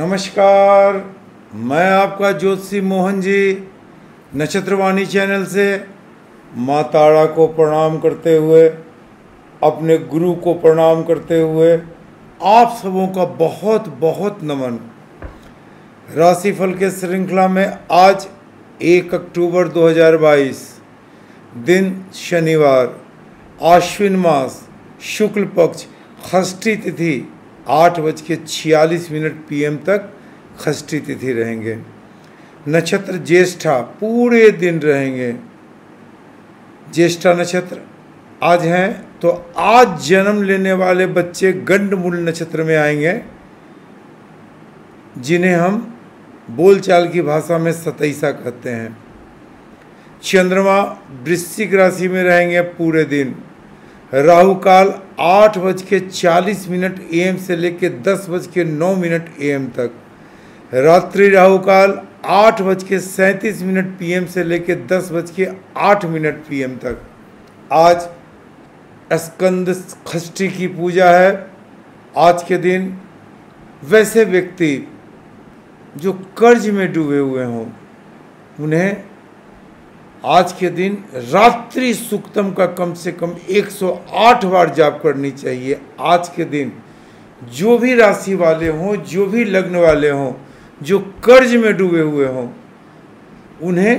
नमस्कार मैं आपका ज्योतिषी मोहन जी नक्षत्रवाणी चैनल से माँ तारा को प्रणाम करते हुए अपने गुरु को प्रणाम करते हुए आप सबों का बहुत बहुत नमन राशिफल के श्रृंखला में आज एक अक्टूबर 2022 दिन शनिवार आश्विन मास शुक्ल पक्ष षष्ठी तिथि आठ बज के छियालीस मिनट पीएम तक खष्टी तिथि रहेंगे नक्षत्र ज्येष्ठा पूरे दिन रहेंगे ज्येष्ठा नक्षत्र आज हैं तो आज जन्म लेने वाले बच्चे गंडमूल नक्षत्र में आएंगे जिन्हें हम बोलचाल की भाषा में सतैसा कहते हैं चंद्रमा वृश्चिक राशि में रहेंगे पूरे दिन राहु काल आठ बज के चालीस मिनट ए से लेकर दस बज के नौ मिनट ए तक रात्रि राहु काल आठ बज के सैंतीस मिनट पी से लेकर दस बज के आठ मिनट पी तक आज स्कंद खष्टी की पूजा है आज के दिन वैसे व्यक्ति जो कर्ज में डूबे हुए हों उन्हें आज के दिन रात्रि सुक्तम का कम से कम 108 बार जाप करनी चाहिए आज के दिन जो भी राशि वाले हों जो भी लग्न वाले हों जो कर्ज में डूबे हुए हों उन्हें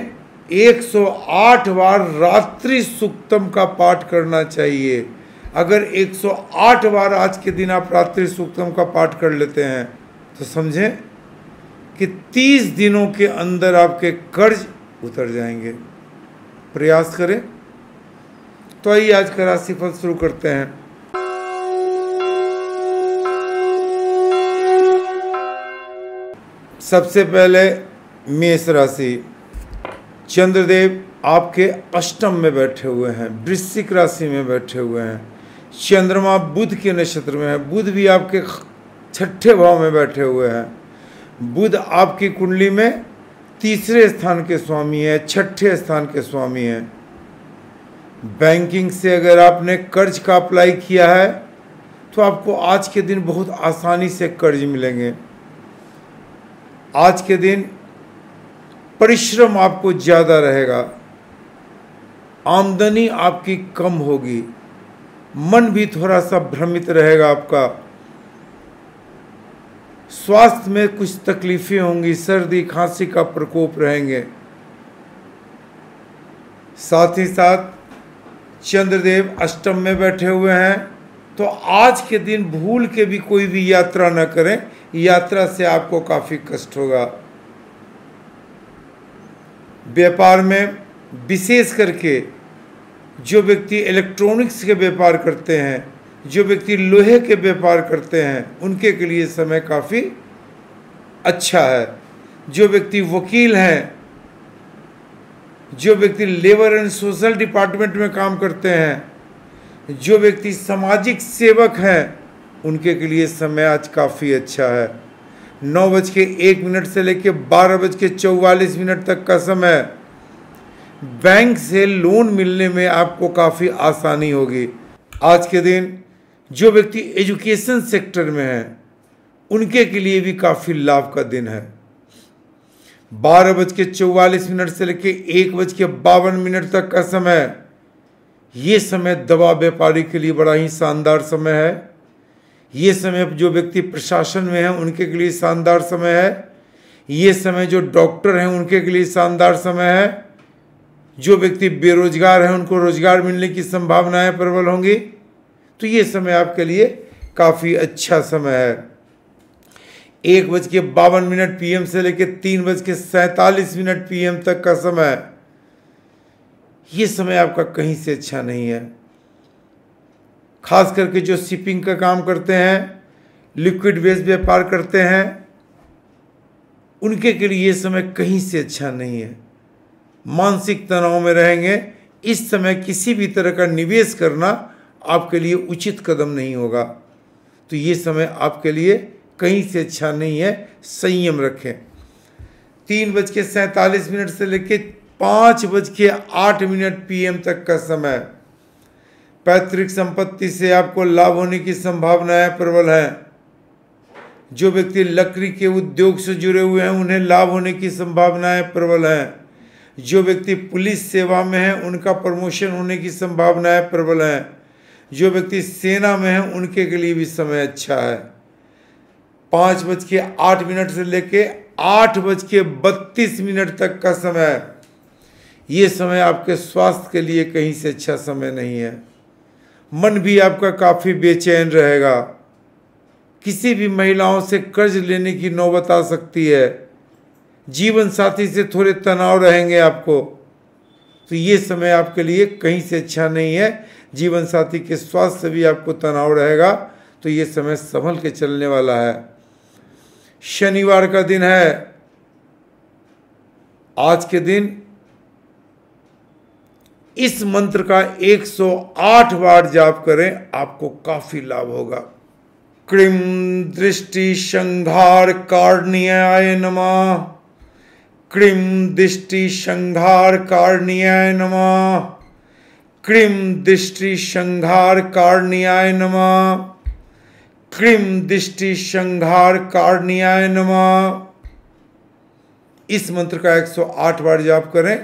108 बार रात्रि सुक्तम का पाठ करना चाहिए अगर 108 बार आज के दिन आप रात्रि सुक्तम का पाठ कर लेते हैं तो समझें कि 30 दिनों के अंदर आपके कर्ज उतर जाएंगे प्रयास करें तो आइए आज का राशिफल शुरू करते हैं सबसे पहले मेष राशि चंद्रदेव आपके अष्टम में बैठे हुए हैं वृश्चिक राशि में बैठे हुए हैं चंद्रमा बुध के नक्षत्र में है बुध भी आपके छठे भाव में बैठे हुए हैं बुध आपकी कुंडली में तीसरे स्थान के स्वामी है छठे स्थान के स्वामी है बैंकिंग से अगर आपने कर्ज का अप्लाई किया है तो आपको आज के दिन बहुत आसानी से कर्ज मिलेंगे आज के दिन परिश्रम आपको ज़्यादा रहेगा आमदनी आपकी कम होगी मन भी थोड़ा सा भ्रमित रहेगा आपका स्वास्थ्य में कुछ तकलीफें होंगी सर्दी खांसी का प्रकोप रहेंगे साथ ही साथ चंद्रदेव अष्टम में बैठे हुए हैं तो आज के दिन भूल के भी कोई भी यात्रा न करें यात्रा से आपको काफ़ी कष्ट होगा व्यापार में विशेष करके जो व्यक्ति इलेक्ट्रॉनिक्स के व्यापार करते हैं जो व्यक्ति लोहे के व्यापार करते हैं उनके के लिए समय काफ़ी अच्छा है जो व्यक्ति वकील हैं जो व्यक्ति लेबर एंड सोशल डिपार्टमेंट में काम करते हैं जो व्यक्ति सामाजिक सेवक हैं उनके के लिए समय आज काफ़ी अच्छा है नौ बज के एक मिनट से लेकर बारह बज के चौवालीस मिनट तक का समय बैंक से लोन मिलने में आपको काफ़ी आसानी होगी आज के दिन जो व्यक्ति एजुकेशन सेक्टर में है उनके के लिए भी काफ़ी लाभ का दिन है बारह बज के चौवालीस मिनट से लेकर एक बज के बावन मिनट तक का समय ये समय दवा व्यापारी के लिए बड़ा ही शानदार समय है ये समय जो व्यक्ति प्रशासन में है उनके के लिए शानदार समय है ये समय जो डॉक्टर हैं उनके के लिए शानदार समय है जो व्यक्ति बेरोजगार हैं उनको रोजगार मिलने की संभावनाएं प्रबल होंगी तो ये समय आपके लिए काफ़ी अच्छा समय है एक बज के बावन मिनट पीएम से लेकर तीन बज के सैंतालीस मिनट पीएम तक का समय ये समय आपका कहीं से अच्छा नहीं है खास करके जो शिपिंग का काम करते हैं लिक्विड वेस्ट व्यापार करते हैं उनके के लिए ये समय कहीं से अच्छा नहीं है मानसिक तनाव में रहेंगे इस समय किसी भी तरह का निवेश करना आपके लिए उचित कदम नहीं होगा तो ये समय आपके लिए कहीं से अच्छा नहीं है संयम रखें तीन बज के सैंतालीस मिनट से लेकर पाँच बज के आठ मिनट पीएम तक का समय पैतृक संपत्ति से आपको लाभ होने की संभावनाएं प्रबल हैं जो व्यक्ति लकड़ी के उद्योग से जुड़े हुए हैं उन्हें लाभ होने की संभावनाएं प्रबल हैं जो व्यक्ति पुलिस सेवा में हैं उनका प्रमोशन होने की संभावनाएं प्रबल हैं जो व्यक्ति सेना में है उनके के लिए भी समय अच्छा है पाँच बज के आठ मिनट से लेके आठ बज के बत्तीस मिनट तक का समय ये समय आपके स्वास्थ्य के लिए कहीं से अच्छा समय नहीं है मन भी आपका काफ़ी बेचैन रहेगा किसी भी महिलाओं से कर्ज लेने की नौबत आ सकती है जीवन साथी से थोड़े तनाव रहेंगे आपको तो ये समय आपके लिए कहीं से अच्छा नहीं है जीवन साथी के स्वास्थ्य से भी आपको तनाव रहेगा तो ये समय संभल के चलने वाला है शनिवार का दिन है आज के दिन इस मंत्र का 108 बार जाप करें आपको काफी लाभ होगा क्रिम दृष्टि संघार कारणीय नमा क्रिम दृष्टि संघार कारणीय नमा क्रीम दृष्टि संहार कारणियाय नम क्रीम दृष्टि संहार कारणियाय नम इस मंत्र का 108 बार जाप करें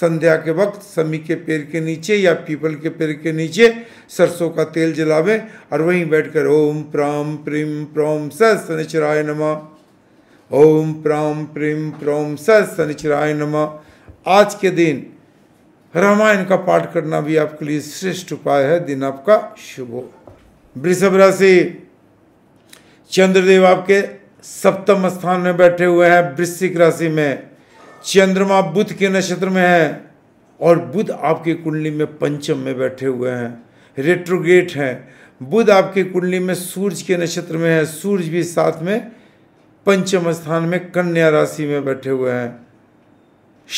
संध्या के वक्त समी के पेड़ के नीचे या पीपल के पेड़ के नीचे सरसों का तेल जलावें और वहीं बैठकर ओम प्राम प्रीम प्रोम सनिचराय नम ओम प्राम प्रीम प्रोम सनिचराय नम आज के दिन रामायण का पाठ करना भी आपके लिए श्रेष्ठ उपाय है दिन आपका शुभ हो वृषभ राशि चंद्रदेव आपके सप्तम स्थान में बैठे हुए हैं वृश्चिक राशि में चंद्रमा बुध के नक्षत्र में है और बुध आपकी कुंडली में पंचम में बैठे हुए हैं रेट्रोगेट हैं बुध आपकी कुंडली में सूर्य के नक्षत्र में है सूर्य भी साथ में पंचम स्थान में कन्या राशि में बैठे हुए हैं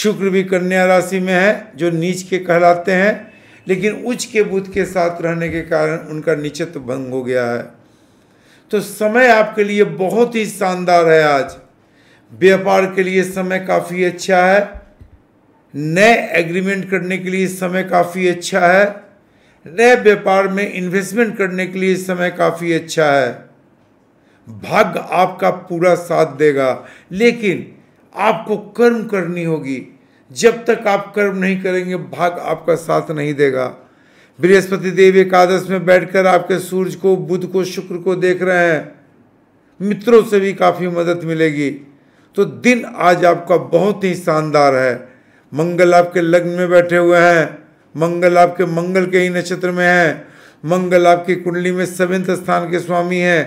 शुक्र भी कन्या राशि में है जो नीच के कहलाते हैं लेकिन उच्च के बुध के साथ रहने के कारण उनका नीचत्व भंग हो गया है तो समय आपके लिए बहुत ही शानदार है आज व्यापार के लिए समय काफ़ी अच्छा है नए एग्रीमेंट करने के लिए समय काफ़ी अच्छा है नए व्यापार में इन्वेस्टमेंट करने के लिए समय काफ़ी अच्छा है भाग्य आपका पूरा साथ देगा लेकिन आपको कर्म करनी होगी जब तक आप कर्म नहीं करेंगे भाग आपका साथ नहीं देगा बृहस्पति देव एकादश में बैठकर आपके सूर्य को बुध को शुक्र को देख रहे हैं मित्रों से भी काफ़ी मदद मिलेगी तो दिन आज आपका बहुत ही शानदार है मंगल आपके लग्न में बैठे हुए हैं मंगल आपके मंगल के ही नक्षत्र में है मंगल आपकी कुंडली में सेवेंथ स्थान के स्वामी हैं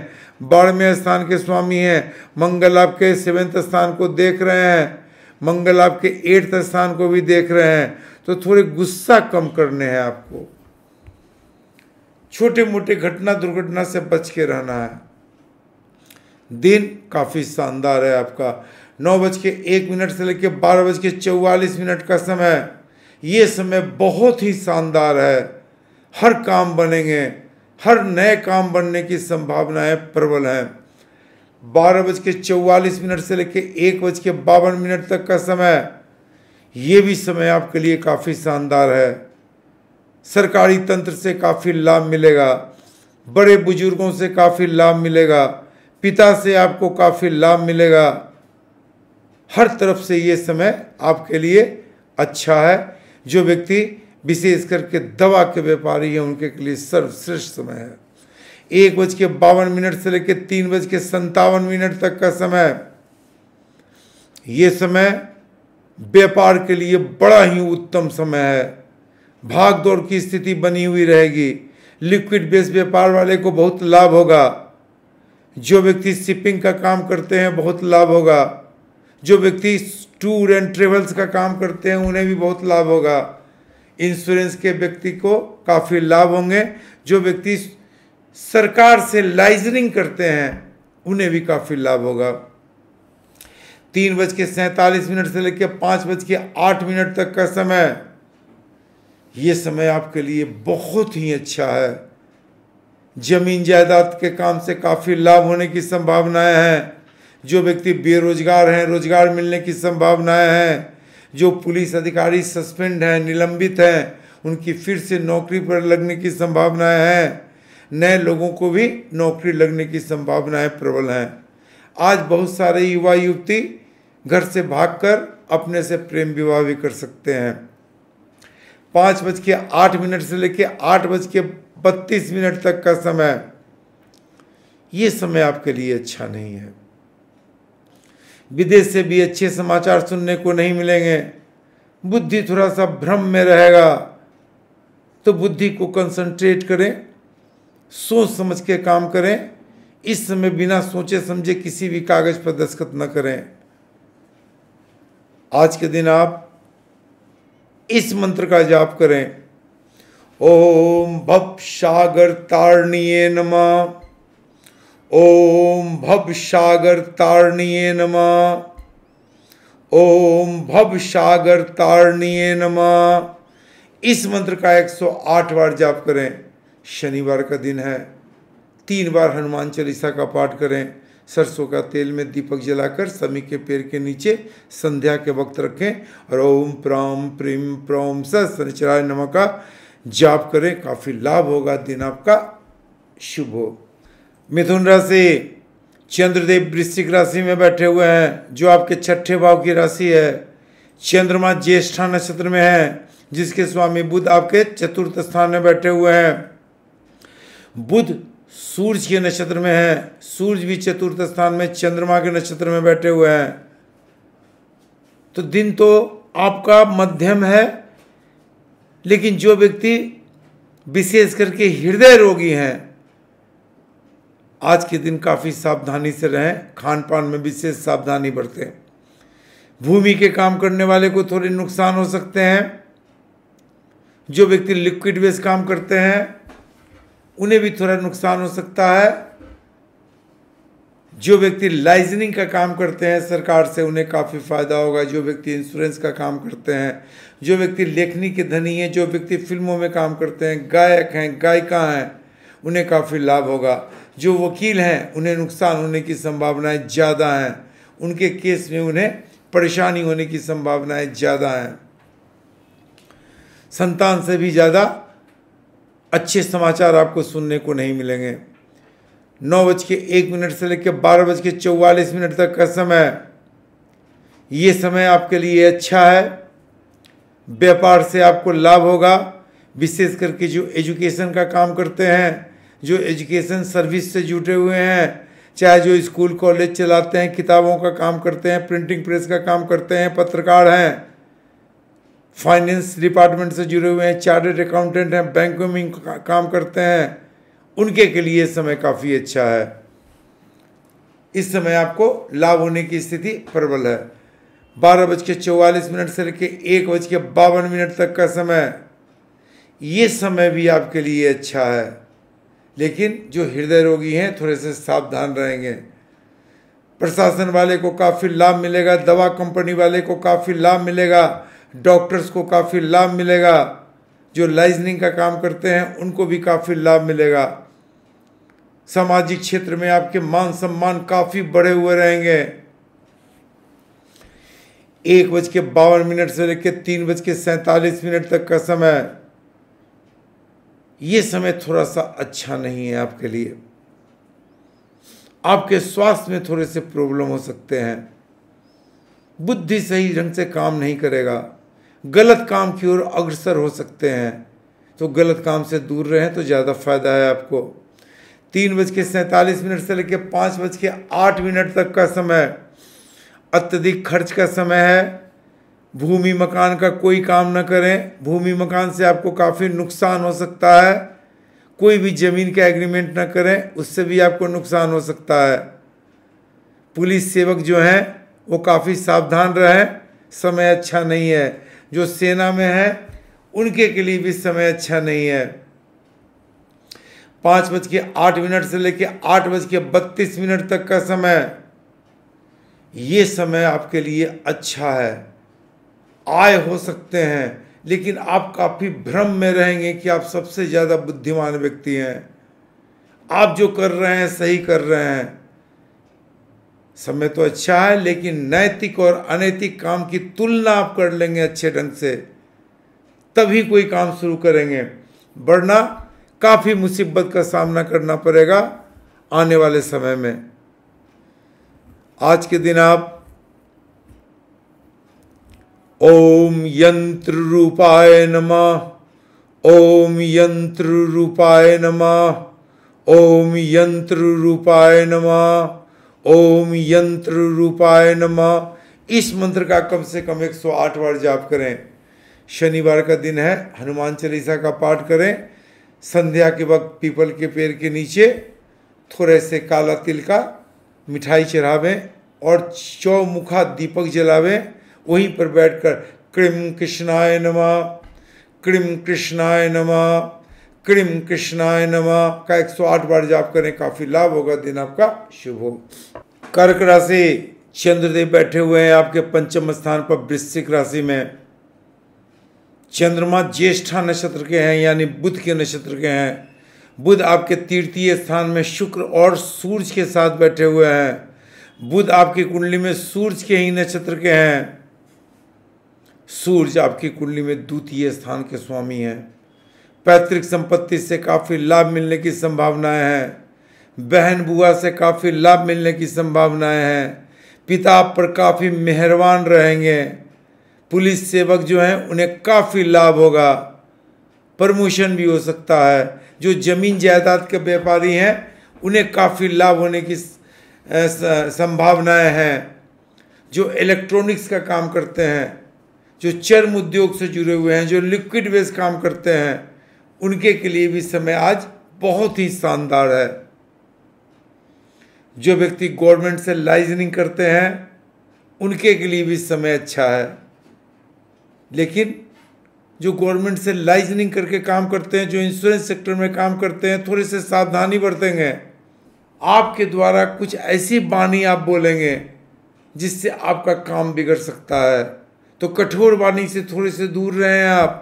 बाड़मेर स्थान के स्वामी हैं मंगल आपके सेवेंथ स्थान को देख रहे हैं मंगल आपके एट्थ स्थान को भी देख रहे हैं तो थोड़े गुस्सा कम करने हैं आपको छोटे मोटे घटना दुर्घटना से बच के रहना है दिन काफ़ी शानदार है आपका नौ बज के एक मिनट से लेकर बारह बज के चौवालीस मिनट का समय ये समय बहुत ही शानदार है हर काम बनेंगे हर नए काम बनने की संभावनाएं प्रबल हैं बारह बज के चौवालीस मिनट से लेकर एक बज के बावन मिनट तक का समय ये भी समय आपके लिए काफ़ी शानदार है सरकारी तंत्र से काफ़ी लाभ मिलेगा बड़े बुजुर्गों से काफ़ी लाभ मिलेगा पिता से आपको काफ़ी लाभ मिलेगा हर तरफ से ये समय आपके लिए अच्छा है जो व्यक्ति विशेष करके दवा के व्यापारी हैं उनके लिए सर्वश्रेष्ठ समय है एक बज के बावन मिनट से लेकर तीन बज के संतावन मिनट तक का समय ये समय व्यापार के लिए बड़ा ही उत्तम समय है भाग दौड़ की स्थिति बनी हुई रहेगी लिक्विड बेस व्यापार वाले को बहुत लाभ होगा जो व्यक्ति शिपिंग का काम करते हैं बहुत लाभ होगा जो व्यक्ति टूर एंड ट्रेवल्स का काम करते हैं उन्हें भी बहुत लाभ होगा इंश्योरेंस के व्यक्ति को काफ़ी लाभ होंगे जो व्यक्ति सरकार से लाइजनिंग करते हैं उन्हें भी काफ़ी लाभ होगा तीन बज के सैंतालीस मिनट से लेकर पाँच बज के आठ मिनट तक का समय ये समय आपके लिए बहुत ही अच्छा है जमीन जायदाद के काम से काफ़ी लाभ होने की संभावनाएं हैं जो व्यक्ति बेरोजगार हैं रोजगार मिलने की संभावनाएं हैं जो पुलिस अधिकारी सस्पेंड हैं निलंबित हैं उनकी फिर से नौकरी पर लगने की संभावना है नए लोगों को भी नौकरी लगने की संभावनाएं प्रबल हैं आज बहुत सारे युवा युवती घर से भागकर अपने से प्रेम विवाह भी कर सकते हैं पाँच बज के आठ मिनट से लेकर आठ बज के बत्तीस मिनट तक का समय ये समय आपके लिए अच्छा नहीं है विदेश से भी अच्छे समाचार सुनने को नहीं मिलेंगे बुद्धि थोड़ा सा भ्रम में रहेगा तो बुद्धि को कंसंट्रेट करें सोच समझ के काम करें इस समय बिना सोचे समझे किसी भी कागज़ पर दस्खत न करें आज के दिन आप इस मंत्र का जाप करें ओम भप सागर तारणीय नमः ओम भव सागर तारणीय नम ओम भव सागर तारणीय नम इस मंत्र का 108 बार जाप करें शनिवार का दिन है तीन बार हनुमान चालीसा का पाठ करें सरसों का तेल में दीपक जलाकर समी के पेड़ के नीचे संध्या के वक्त रखें और ओम प्राम प्रेम प्रोम सचराय नमक का जाप करें काफ़ी लाभ होगा दिन आपका शुभ हो मिथुन राशि चंद्रदेव वृश्चिक राशि में बैठे हुए हैं जो आपके छठे भाव की राशि है चंद्रमा ज्येष्ठा नक्षत्र में है जिसके स्वामी बुध आपके चतुर्थ स्थान में बैठे हुए हैं बुध सूर्य के नक्षत्र में है सूर्य भी चतुर्थ स्थान में चंद्रमा के नक्षत्र में बैठे हुए हैं तो दिन तो आपका मध्यम है लेकिन जो व्यक्ति विशेष करके हृदय रोगी हैं आज के दिन काफ़ी सावधानी से रहें खान पान में विशेष सावधानी बरतें भूमि के काम करने वाले को थोड़े नुकसान हो सकते हैं जो व्यक्ति लिक्विड वेस्ट काम करते हैं उन्हें भी थोड़ा नुकसान हो सकता है जो व्यक्ति लाइजनिंग का काम करते हैं सरकार से उन्हें काफ़ी फायदा होगा जो व्यक्ति इंश्योरेंस का काम करते हैं जो व्यक्ति लेखनी के धनी हैं जो व्यक्ति फिल्मों में काम करते हैं गायक हैं गायिका हैं उन्हें काफ़ी लाभ होगा जो वकील हैं उन्हें नुकसान होने की संभावनाएं ज़्यादा हैं उनके केस में उन्हें परेशानी होने की संभावनाएं ज़्यादा हैं संतान से भी ज़्यादा अच्छे समाचार आपको सुनने को नहीं मिलेंगे नौ बज के एक मिनट से लेकर बारह बज के चौवालीस मिनट तक का समय ये समय आपके लिए अच्छा है व्यापार से आपको लाभ होगा विशेष करके जो एजुकेशन का काम करते हैं जो एजुकेशन सर्विस से जुटे हुए हैं चाहे जो स्कूल कॉलेज चलाते हैं किताबों का काम करते हैं प्रिंटिंग प्रेस का काम करते हैं पत्रकार हैं फाइनेंस डिपार्टमेंट से जुड़े हुए हैं चार्टेड अकाउंटेंट हैं बैंकों में काम करते हैं उनके के लिए समय काफ़ी अच्छा है इस समय आपको लाभ होने की स्थिति प्रबल है बारह बज के चौवालीस मिनट से लेकर एक बज के बावन मिनट तक का समय ये समय भी आपके लिए अच्छा है लेकिन जो हृदय रोगी हैं थोड़े से सावधान रहेंगे प्रशासन वाले को काफ़ी लाभ मिलेगा दवा कंपनी वाले को काफ़ी लाभ मिलेगा डॉक्टर्स को काफ़ी लाभ मिलेगा जो लाइजनिंग का काम करते हैं उनको भी काफ़ी लाभ मिलेगा सामाजिक क्षेत्र में आपके मान सम्मान काफ़ी बढ़े हुए रहेंगे एक बज के बावन मिनट से लेकर तीन बज के सैंतालीस मिनट तक का समय ये समय थोड़ा सा अच्छा नहीं है आपके लिए आपके स्वास्थ्य में थोड़े से प्रॉब्लम हो सकते हैं बुद्धि सही ढंग से काम नहीं करेगा गलत काम की ओर अग्रसर हो सकते हैं तो गलत काम से दूर रहें तो ज़्यादा फायदा है आपको तीन बज के सैंतालीस मिनट से लेकर पाँच बज के आठ मिनट तक का समय अत्यधिक खर्च का समय है भूमि मकान का कोई काम न करें भूमि मकान से आपको काफ़ी नुकसान हो सकता है कोई भी ज़मीन का एग्रीमेंट ना करें उससे भी आपको नुकसान हो सकता है पुलिस सेवक जो हैं वो काफ़ी सावधान रहें समय अच्छा नहीं है जो सेना में है उनके के लिए भी समय अच्छा नहीं है पाँच बज के आठ मिनट से लेकर आठ बज के बत्तीस मिनट तक का समय ये समय आपके लिए अच्छा है आय हो सकते हैं लेकिन आप काफ़ी भ्रम में रहेंगे कि आप सबसे ज़्यादा बुद्धिमान व्यक्ति हैं आप जो कर रहे हैं सही कर रहे हैं समय तो अच्छा है लेकिन नैतिक और अनैतिक काम की तुलना आप कर लेंगे अच्छे ढंग से तभी कोई काम शुरू करेंगे वरना काफ़ी मुसीबत का सामना करना पड़ेगा आने वाले समय में आज के दिन आप ओम यंत्र रूपाय नमः ओम यंत्र रूपाय नमः ओम यंत्र रूपाय नमः ओम यंत्र रूपाय नमः इस मंत्र का कम से कम 108 बार जाप करें शनिवार का दिन है हनुमान चालीसा का पाठ करें संध्या के वक्त पीपल के पेड़ के नीचे थोड़े से काला तिल का मिठाई चढ़ावें और चौमुखा दीपक जलावें वहीं पर बैठकर कृम कृष्णाय नमा कृम कृष्णाय नमा कृम कृष्णाय नमा का 108 बार जाप करें काफ़ी लाभ होगा दिन आपका शुभ हो कर्क राशि चंद्रदेव बैठे हुए हैं आपके पंचम स्थान पर वृश्चिक राशि में चंद्रमा ज्येष्ठा नक्षत्र के हैं यानी बुध के नक्षत्र के हैं बुध आपके तृतीय स्थान में शुक्र और सूर्य के साथ बैठे हुए हैं बुध आपकी कुंडली में सूर्य के ही नक्षत्र के हैं सूर्य आपकी कुंडली में द्वितीय स्थान के स्वामी हैं पैतृक संपत्ति से काफ़ी लाभ मिलने की संभावनाएं हैं बहन बुआ से काफ़ी लाभ मिलने की संभावनाएं हैं पिता आप पर काफ़ी मेहरबान रहेंगे पुलिस सेवक जो हैं उन्हें काफ़ी लाभ होगा प्रमोशन भी हो सकता है जो ज़मीन जायदाद के व्यापारी हैं उन्हें काफ़ी लाभ होने की संभावनाएं हैं जो इलेक्ट्रॉनिक्स का काम करते हैं जो चर्म उद्योग से जुड़े हुए हैं जो लिक्विड वेस्ट काम करते हैं उनके के लिए भी समय आज बहुत ही शानदार है जो व्यक्ति गवर्नमेंट से लाइजनिंग करते हैं उनके के लिए भी समय अच्छा है लेकिन जो गवर्नमेंट से लाइजनिंग करके काम करते हैं जो इंश्योरेंस सेक्टर में काम करते हैं थोड़े से सावधानी बरतेंगे आपके द्वारा कुछ ऐसी बाणी आप बोलेंगे जिससे आपका काम बिगड़ सकता है तो कठोर वाणी से थोड़े से दूर रहें आप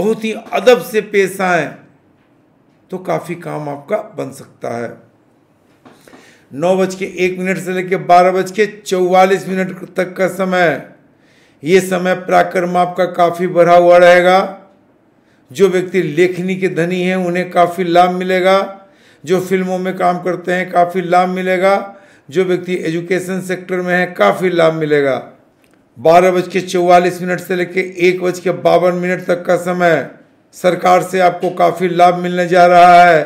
बहुत ही अदब से पेश आए तो काफ़ी काम आपका बन सकता है नौ बज के एक मिनट से लेकर बारह बज के चौवालीस मिनट तक का समय ये समय पराक्रम आपका काफ़ी बढ़ा हुआ रहेगा जो व्यक्ति लेखनी के धनी हैं उन्हें काफ़ी लाभ मिलेगा जो फिल्मों में काम करते हैं काफ़ी लाभ मिलेगा जो व्यक्ति एजुकेशन सेक्टर में है काफ़ी लाभ मिलेगा बारह बज के चौवालीस मिनट से लेकर एक बज के बावन मिनट तक का समय सरकार से आपको काफ़ी लाभ मिलने जा रहा है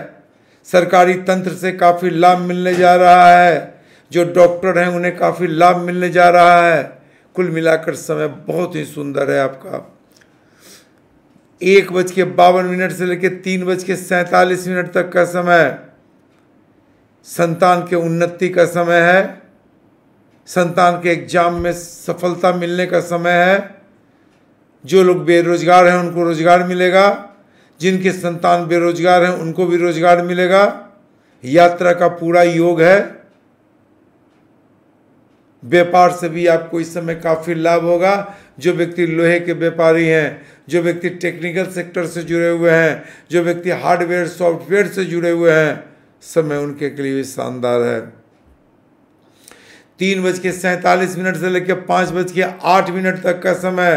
सरकारी तंत्र से काफ़ी लाभ मिलने जा रहा है जो डॉक्टर हैं उन्हें काफ़ी लाभ मिलने जा रहा है कुल मिलाकर समय बहुत ही सुंदर है आपका एक बज के बावन मिनट से लेकर तीन बज के सैंतालीस मिनट तक का समय संतान के उन्नति का समय है संतान के एग्जाम में सफलता मिलने का समय है जो लोग बेरोजगार हैं उनको रोजगार मिलेगा जिनके संतान बेरोजगार हैं उनको भी रोजगार मिलेगा यात्रा का पूरा योग है व्यापार से भी आपको इस समय काफ़ी लाभ होगा जो व्यक्ति लोहे के व्यापारी हैं जो व्यक्ति टेक्निकल सेक्टर से जुड़े हुए हैं जो व्यक्ति हार्डवेयर सॉफ्टवेयर से जुड़े हुए हैं समय उनके के लिए शानदार है तीन बज के सैंतालीस मिनट से लेकर पाँच बज के आठ मिनट तक का समय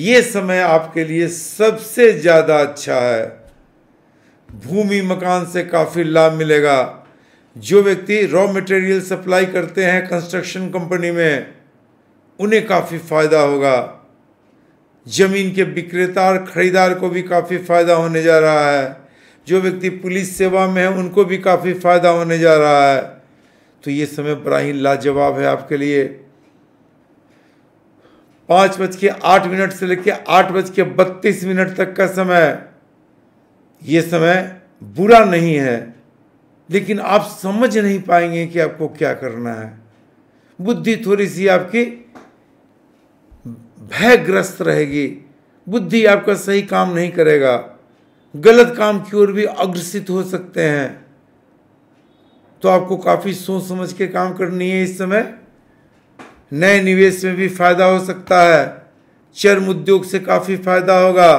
ये समय आपके लिए सबसे ज़्यादा अच्छा है भूमि मकान से काफ़ी लाभ मिलेगा जो व्यक्ति रॉ मटेरियल सप्लाई करते हैं कंस्ट्रक्शन कंपनी में उन्हें काफ़ी फ़ायदा होगा ज़मीन के विक्रेता और ख़रीदार को भी काफ़ी फ़ायदा होने जा रहा है जो व्यक्ति पुलिस सेवा में है उनको भी काफ़ी फ़ायदा होने जा रहा है तो ये समय बड़ा ही लाजवाब है आपके लिए पांच बज के आठ मिनट से लेकर आठ बज के बत्तीस मिनट तक का समय ये समय बुरा नहीं है लेकिन आप समझ नहीं पाएंगे कि आपको क्या करना है बुद्धि थोड़ी सी आपकी भयग्रस्त रहेगी बुद्धि आपका सही काम नहीं करेगा गलत काम की ओर भी अग्रसित हो सकते हैं तो आपको काफ़ी सोच समझ के काम करनी है इस समय नए निवेश में भी फायदा हो सकता है चर्म उद्योग से काफ़ी फायदा होगा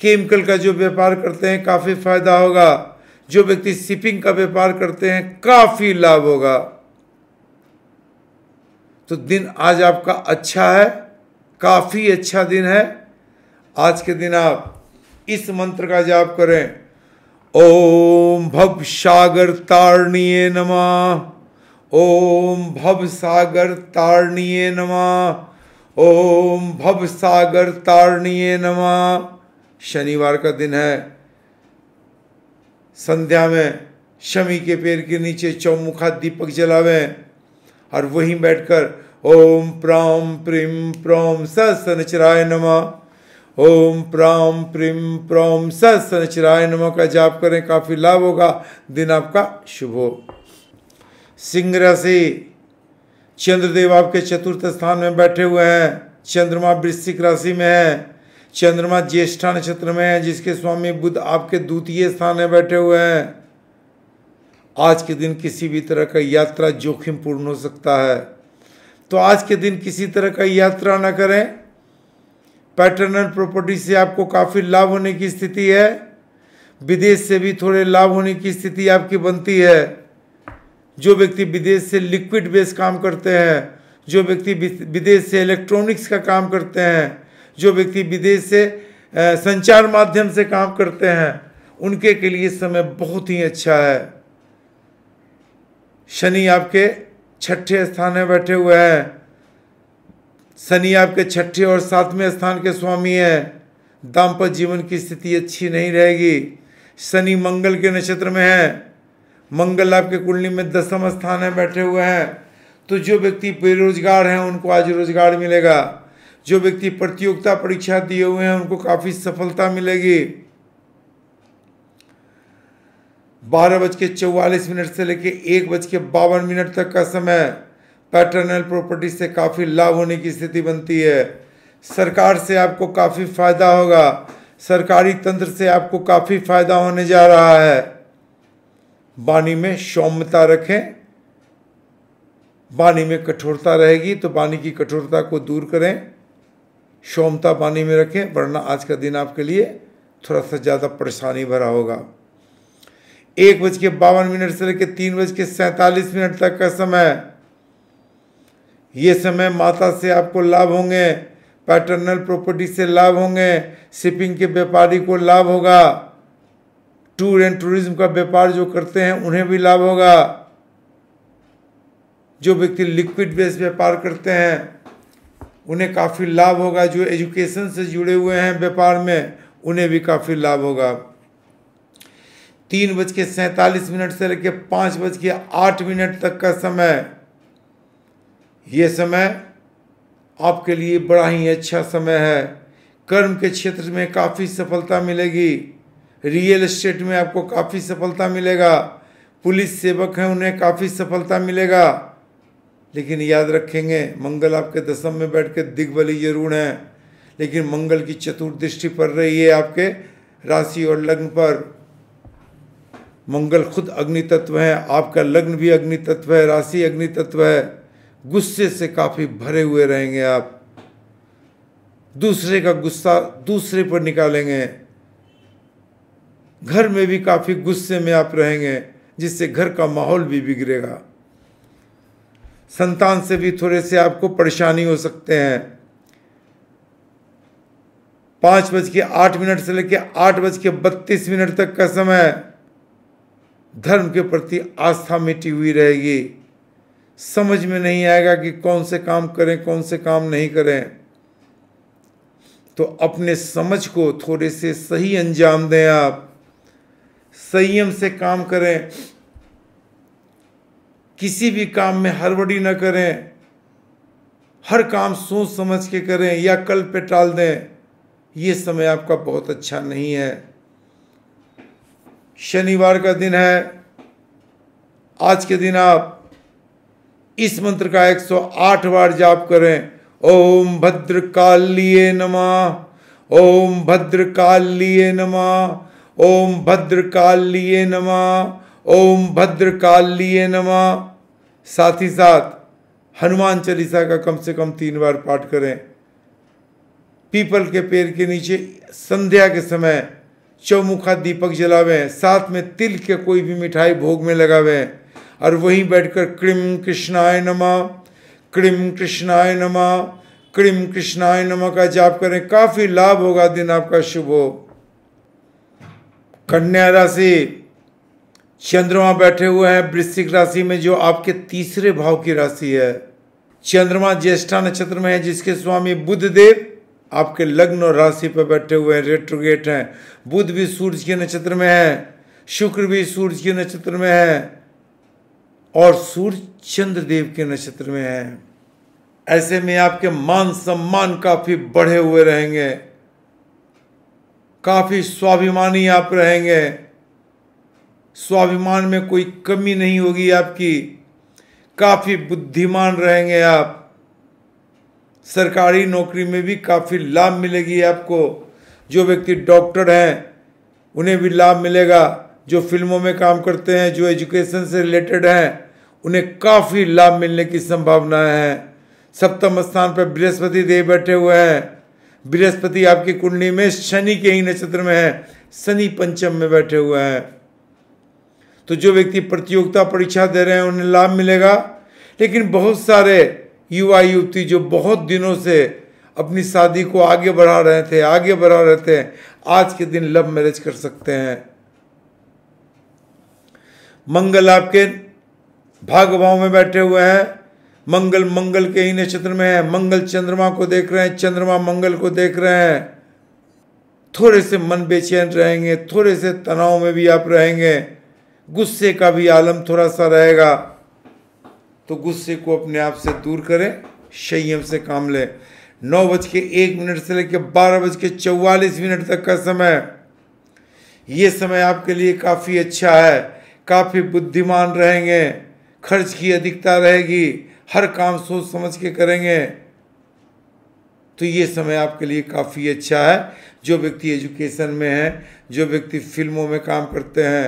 केमिकल का जो व्यापार करते हैं काफ़ी फायदा होगा जो व्यक्ति शिपिंग का व्यापार करते हैं काफ़ी लाभ होगा तो दिन आज आपका अच्छा है काफ़ी अच्छा दिन है आज के दिन आप इस मंत्र का जाप करें ओम भव सागर तारणीय नम ओम भव सागर तारणीय नम ओम भव सागर तारणीय नम शनिवार का दिन है संध्या में शमी के पेड़ के नीचे चौमुखा दीपक जलावे और वहीं बैठकर ओम प्राम प्रीम प्रोम स सनचराय नमः ओम प्राम प्रीम प्रौम सचराय नमो का जाप करें काफ़ी लाभ होगा दिन आपका शुभ हो सिंह राशि चंद्रदेव आपके चतुर्थ स्थान में बैठे हुए हैं चंद्रमा वृश्चिक राशि में है चंद्रमा ज्येष्ठा नक्षत्र में है जिसके स्वामी बुद्ध आपके द्वितीय स्थान में बैठे हुए हैं आज के दिन किसी भी तरह का यात्रा जोखिमपूर्ण हो सकता है तो आज के दिन किसी तरह का यात्रा ना करें पैटर्नल प्रॉपर्टी से आपको काफ़ी लाभ होने की स्थिति है विदेश से भी थोड़े लाभ होने की स्थिति आपकी बनती है जो व्यक्ति विदेश से लिक्विड बेस काम करते हैं जो व्यक्ति विदेश से इलेक्ट्रॉनिक्स का काम करते हैं जो व्यक्ति विदेश से संचार माध्यम से काम करते हैं उनके के लिए समय बहुत ही अच्छा है शनि आपके छठे स्थान में बैठे हुए हैं शनि आपके छठे और सातवें स्थान के स्वामी है दाम्पत्य जीवन की स्थिति अच्छी नहीं रहेगी शनि मंगल के नक्षत्र में है मंगल आपके कुंडली में दसम स्थान है बैठे हुए हैं तो जो व्यक्ति बेरोजगार हैं उनको आज रोजगार मिलेगा जो व्यक्ति प्रतियोगिता परीक्षा दिए हुए हैं उनको काफ़ी सफलता मिलेगी बारह बज के चौवालीस मिनट से लेकर एक बज के बावन मिनट तक का समय पैटर्नल प्रॉपर्टी से काफ़ी लाभ होने की स्थिति बनती है सरकार से आपको काफ़ी फायदा होगा सरकारी तंत्र से आपको काफ़ी फायदा होने जा रहा है वाणी में सौम्यता रखें वाणी में कठोरता रहेगी तो वाणी की कठोरता को दूर करें सौम्यता वाणी में रखें वरना आज का दिन आपके लिए थोड़ा सा ज़्यादा परेशानी भरा होगा एक बज के बावन मिनट से लेकर तीन बज के सैंतालीस मिनट तक का समय ये समय माता से आपको लाभ होंगे पैटर्नल प्रॉपर्टी से लाभ होंगे शिपिंग के व्यापारी को लाभ होगा टूर एंड टूरिज्म का व्यापार जो करते हैं उन्हें भी लाभ होगा जो व्यक्ति लिक्विड बेस व्यापार करते हैं उन्हें काफ़ी लाभ होगा जो एजुकेशन से जुड़े हुए हैं व्यापार में उन्हें भी काफ़ी लाभ होगा तीन बज के सैंतालीस मिनट से लेकर पाँच बज के आठ मिनट तक का समय ये समय आपके लिए बड़ा ही अच्छा समय है कर्म के क्षेत्र में काफ़ी सफलता मिलेगी रियल एस्टेट में आपको काफ़ी सफलता मिलेगा पुलिस सेवक हैं उन्हें काफ़ी सफलता मिलेगा लेकिन याद रखेंगे मंगल आपके दसम में बैठ के दिग्बली जरूर हैं लेकिन मंगल की चतुर्दृष्टि पड़ रही है आपके राशि और लग्न पर मंगल खुद अग्नि तत्व है आपका लग्न भी अग्नि तत्व है राशि अग्नि तत्व है गुस्से से काफ़ी भरे हुए रहेंगे आप दूसरे का गुस्सा दूसरे पर निकालेंगे घर में भी काफ़ी गुस्से में आप रहेंगे जिससे घर का माहौल भी बिगड़ेगा संतान से भी थोड़े से आपको परेशानी हो सकते हैं पाँच बज के आठ मिनट से लेकर आठ बज के बत्तीस मिनट तक का समय धर्म के प्रति आस्था मिटी हुई रहेगी समझ में नहीं आएगा कि कौन से काम करें कौन से काम नहीं करें तो अपने समझ को थोड़े से सही अंजाम दें आप संयम से काम करें किसी भी काम में हड़बड़ी ना करें हर काम सोच समझ के करें या कल पे टाल दें ये समय आपका बहुत अच्छा नहीं है शनिवार का दिन है आज के दिन आप इस मंत्र का 108 बार जाप करें ओम भद्र कालिए नमा ओम भद्र कालिए नमा ओम भद्र कालिए नमा ओम भद्र कालिए नमा साथ ही साथ हनुमान चालीसा का कम से कम तीन बार पाठ करें पीपल के पेड़ के नीचे संध्या के समय चौमुखा दीपक जलावें साथ में तिल के कोई भी मिठाई भोग में लगावें और वहीं बैठकर क्रिम कृष्णाय नमा क्रिम कृष्णाय नमा क्रिम कृष्णाय नमा का जाप करें काफ़ी लाभ होगा दिन आपका शुभ हो कन्या राशि चंद्रमा बैठे हुए हैं वृश्चिक राशि में जो आपके तीसरे भाव की राशि है चंद्रमा ज्येष्ठा नक्षत्र में है जिसके स्वामी बुद्ध देव आपके लग्न और राशि पर बैठे हुए हैं रेट्रोगेट हैं बुध भी सूर्य के नक्षत्र में है शुक्र भी सूर्य के नक्षत्र में है और सूर्य चंद्र देव के नक्षत्र में है ऐसे में आपके मान सम्मान काफी बढ़े हुए रहेंगे काफी स्वाभिमानी आप रहेंगे स्वाभिमान में कोई कमी नहीं होगी आपकी काफी बुद्धिमान रहेंगे आप सरकारी नौकरी में भी काफ़ी लाभ मिलेगी आपको जो व्यक्ति डॉक्टर हैं उन्हें भी लाभ मिलेगा जो फिल्मों में काम करते हैं जो एजुकेशन से रिलेटेड हैं उन्हें काफ़ी लाभ मिलने की संभावना है सप्तम स्थान पर बृहस्पति देव बैठे हुए हैं बृहस्पति आपकी कुंडली में शनि के ही नक्षत्र में है शनि पंचम में बैठे हुए हैं तो जो व्यक्ति प्रतियोगिता परीक्षा दे रहे हैं उन्हें लाभ मिलेगा लेकिन बहुत सारे युवा युवती जो बहुत दिनों से अपनी शादी को आगे बढ़ा रहे थे आगे बढ़ा रहे थे आज के दिन लव मैरिज कर सकते हैं मंगल आपके भाव में बैठे हुए हैं मंगल मंगल के ही नक्षत्र में है मंगल चंद्रमा को देख रहे हैं चंद्रमा मंगल को देख रहे हैं थोड़े से मन बेचैन रहेंगे थोड़े से तनाव में भी आप रहेंगे गुस्से का भी आलम थोड़ा सा रहेगा तो गुस्से को अपने आप से दूर करें संयम से काम लें नौ बज के एक मिनट से लेकर बारह बज के चौवालीस मिनट तक का समय ये समय आपके लिए काफ़ी अच्छा है काफ़ी बुद्धिमान रहेंगे खर्च की अधिकता रहेगी हर काम सोच समझ के करेंगे तो ये समय आपके लिए काफ़ी अच्छा है जो व्यक्ति एजुकेशन में है जो व्यक्ति फिल्मों में काम करते हैं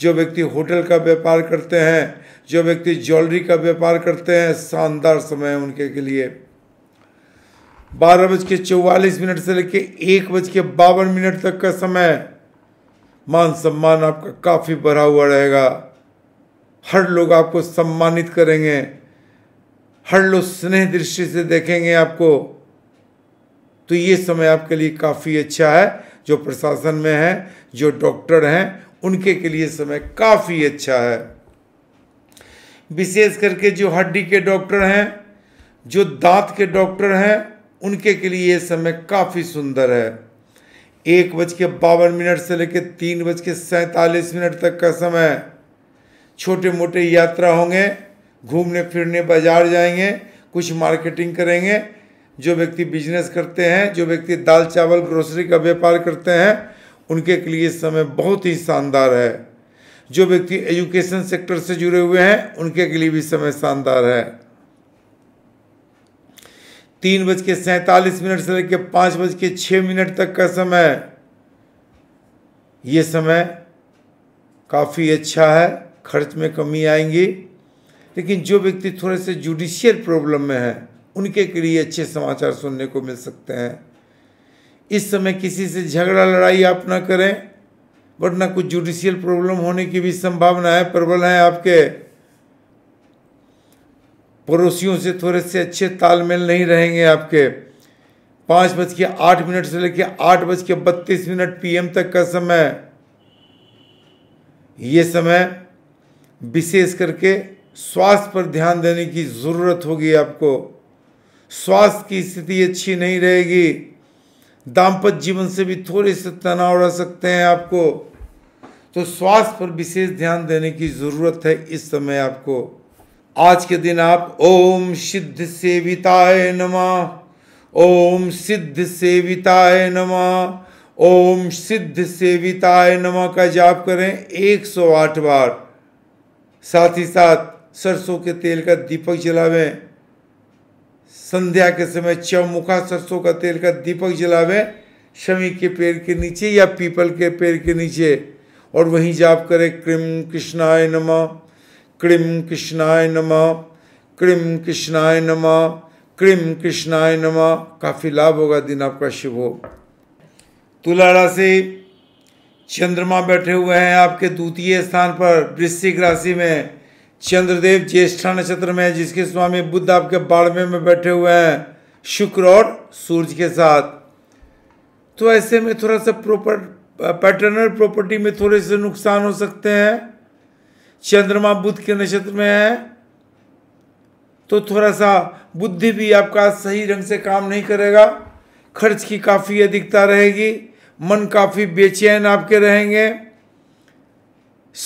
जो व्यक्ति होटल का व्यापार करते हैं जो व्यक्ति ज्वेलरी का व्यापार करते हैं शानदार समय है उनके के लिए बारह बज के चौवालीस मिनट से लेकर एक बज के बावन मिनट तक का समय मान सम्मान आपका काफ़ी बढ़ा हुआ रहेगा हर लोग आपको सम्मानित करेंगे हर लोग स्नेह दृष्टि से देखेंगे आपको तो ये समय आपके लिए काफ़ी अच्छा है जो प्रशासन में है जो डॉक्टर हैं उनके के लिए समय काफ़ी अच्छा है विशेष करके जो हड्डी के डॉक्टर हैं जो दांत के डॉक्टर हैं उनके के लिए ये समय काफ़ी सुंदर है एक बज के बावन मिनट से लेकर तीन बज के सैंतालीस मिनट तक का समय छोटे मोटे यात्रा होंगे घूमने फिरने बाजार जाएंगे कुछ मार्केटिंग करेंगे जो व्यक्ति बिजनेस करते हैं जो व्यक्ति दाल चावल ग्रोसरी का व्यापार करते हैं उनके लिए समय बहुत ही शानदार है जो व्यक्ति एजुकेशन सेक्टर से जुड़े हुए हैं उनके लिए भी समय शानदार है तीन बज के सैंतालीस मिनट से लेकर पाँच बज के छः मिनट तक का समय ये समय काफ़ी अच्छा है खर्च में कमी आएंगी लेकिन जो व्यक्ति थोड़े से जुडिशियल प्रॉब्लम में है उनके के लिए अच्छे समाचार सुनने को मिल सकते हैं इस समय किसी से झगड़ा लड़ाई आप ना करें वरना कुछ जुडिशियल प्रॉब्लम होने की भी संभावना है प्रबल है आपके पड़ोसियों से थोड़े से अच्छे तालमेल नहीं रहेंगे आपके पाँच बज के आठ मिनट से लेकर आठ बज के बत्तीस मिनट पीएम तक का समय ये समय विशेष करके स्वास्थ्य पर ध्यान देने की ज़रूरत होगी आपको स्वास्थ्य की स्थिति अच्छी नहीं रहेगी दाम्पत्य जीवन से भी थोड़े से तनाव रह सकते हैं आपको तो स्वास्थ्य पर विशेष ध्यान देने की ज़रूरत है इस समय आपको आज के दिन आप ओम सिद्ध सेविताय नमः ओम सिद्ध सेविताय नमः ओम सिद्ध सेविताय नमः का जाप करें 108 बार साथ ही साथ सरसों के तेल का दीपक जलावें संध्या के समय चौमुखा सरसों का तेल का दीपक जलावें शमी के पेड़ के नीचे या पीपल के पेड़ के नीचे और वहीं जाप करें क्रिम कृष्णाय नमः क्रीम कृष्णाय नम क्रीम कृष्णाय नम क्रीम कृष्णाय नम काफ़ी लाभ होगा दिन आपका शुभ हो तुला राशि चंद्रमा बैठे हुए हैं आपके द्वितीय स्थान पर वृश्चिक राशि में चंद्रदेव ज्येष्ठा नक्षत्र में जिसके स्वामी बुद्ध आपके बाड़मे में बैठे हुए हैं शुक्र और सूर्य के साथ तो ऐसे में थोड़ा सा प्रॉपर पैटर्नल प्रॉपर्टी में थोड़े से नुकसान हो सकते हैं चंद्रमा बुद्ध के नक्षत्र में है तो थोड़ा सा बुद्धि भी आपका सही ढंग से काम नहीं करेगा खर्च की काफ़ी अधिकता रहेगी मन काफ़ी बेचैन आपके रहेंगे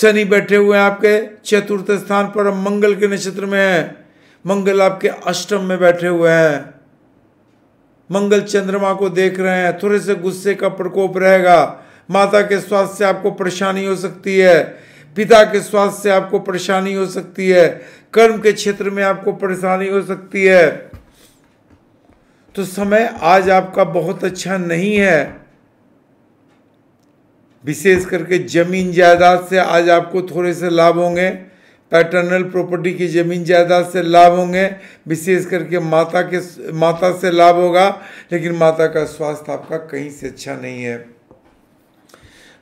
शनि बैठे हुए हैं आपके चतुर्थ स्थान पर मंगल के नक्षत्र में है मंगल आपके अष्टम में बैठे हुए हैं मंगल चंद्रमा को देख रहे हैं थोड़े से गुस्से का प्रकोप रहेगा माता के स्वास्थ्य से आपको परेशानी हो सकती है पिता के स्वास्थ्य से आपको परेशानी हो सकती है कर्म के क्षेत्र में आपको परेशानी हो सकती है तो समय आज आपका बहुत अच्छा नहीं है विशेष करके जमीन जायदाद से आज आपको थोड़े से लाभ होंगे पैटर्नल प्रॉपर्टी की ज़मीन जायदाद से लाभ होंगे विशेष करके माता के माता से लाभ होगा लेकिन माता का स्वास्थ्य आपका कहीं से अच्छा नहीं है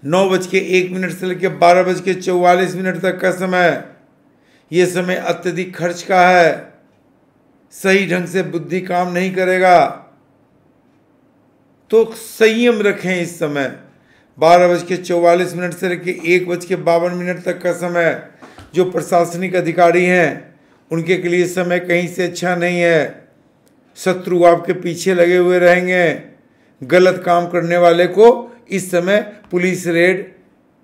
नौ बज के एक मिनट से लेकर बारह बज के चौवालीस मिनट तक का समय ये समय अत्यधिक खर्च का है सही ढंग से बुद्धि काम नहीं करेगा तो संयम रखें इस समय बारह बज के चौवालीस मिनट से लेकर एक बज के बावन मिनट तक का समय जो प्रशासनिक अधिकारी हैं उनके के लिए समय कहीं से अच्छा नहीं है शत्रु आपके पीछे लगे हुए रहेंगे गलत काम करने वाले को इस समय police raid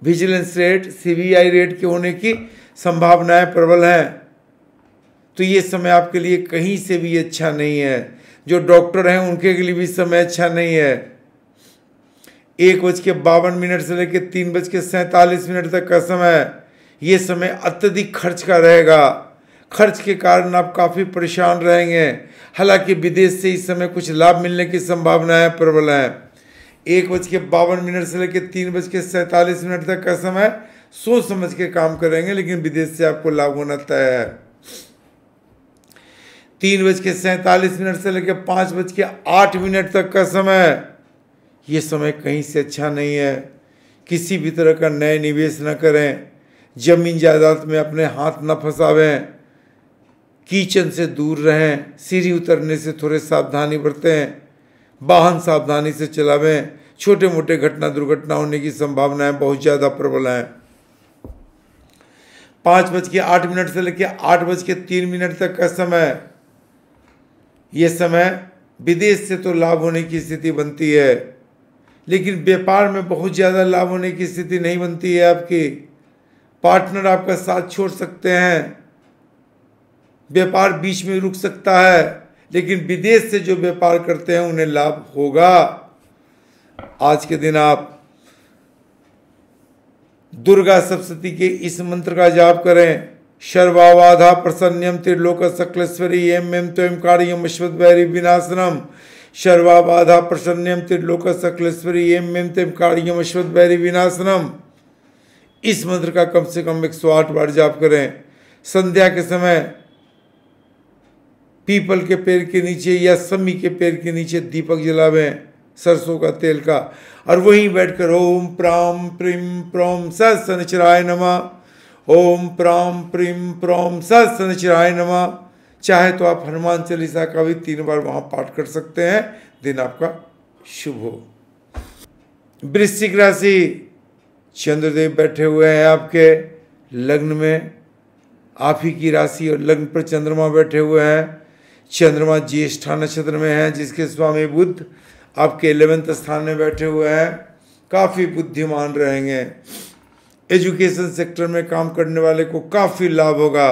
vigilance raid CBI raid के होने की संभावनाएं प्रबल हैं तो ये समय आपके लिए कहीं से भी अच्छा नहीं है जो डॉक्टर हैं उनके लिए भी समय अच्छा नहीं है एक बज के बावन मिनट से लेकर तीन बज के सैंतालीस मिनट तक का समय ये समय अत्यधिक खर्च का रहेगा खर्च के कारण आप काफ़ी परेशान रहेंगे हालांकि विदेश से इस समय कुछ लाभ मिलने की संभावनाएं प्रबल हैं एक बज के बावन मिनट से लेकर तीन बज के सैंतालीस मिनट तक का समय सोच समझ के काम करेंगे लेकिन विदेश से आपको लाभ होना तय है तीन बज के सैंतालीस मिनट से लेकर पाँच बज के आठ मिनट तक का समय ये समय कहीं से अच्छा नहीं है किसी भी तरह का नए निवेश न करें जमीन जायदाद में अपने हाथ न फंसावें किचन से दूर रहें सीढ़ी उतरने से थोड़े सावधानी बरतें वाहन सावधानी से चलावें छोटे मोटे घटना दुर्घटना होने की संभावनाएं बहुत ज़्यादा प्रबल हैं पाँच बज के आठ मिनट से लेकर आठ बज के तीन मिनट तक का समय ये समय विदेश से तो लाभ होने की स्थिति बनती है लेकिन व्यापार में बहुत ज़्यादा लाभ होने की स्थिति नहीं बनती है आपकी पार्टनर आपका साथ छोड़ सकते हैं व्यापार बीच में रुक सकता है लेकिन विदेश से जो व्यापार करते हैं उन्हें लाभ होगा आज के दिन आप दुर्गा सप्तती के इस मंत्र का जाप करें शर्वावाधा प्रसन्नम त्रिलोक सकलेश्वरी एम एम तो एम कार्यम अश्वत भैरी विनाशनम शर्वाबाधा प्रसन्नम त्रिलोक सकलेश्वरी एम एम तेम कार्यम अश्वत भैरी विनाशनम इस मंत्र का कम से कम एक सौ आठ बार जाप करें संध्या के समय पीपल के पेड़ के नीचे या सम्मी के पेड़ के नीचे दीपक जलावें सरसों का तेल का और वहीं बैठकर ओम प्राम प्रीम प्रोम सनचराय नमा ओम प्राम प्रीम प्रोम सनचराय नमा चाहे तो आप हनुमान चालीसा का भी तीन बार वहां पाठ कर सकते हैं दिन आपका शुभ हो वृश्चिक राशि चंद्रदेव बैठे हुए हैं आपके लग्न में आप ही की राशि और लग्न पर चंद्रमा बैठे हुए हैं चंद्रमा ज्येष्ठा नक्षत्र में है जिसके स्वामी बुद्ध आपके इलेवेंथ स्थान में बैठे हुए हैं काफ़ी बुद्धिमान रहेंगे एजुकेशन सेक्टर में काम करने वाले को काफ़ी लाभ होगा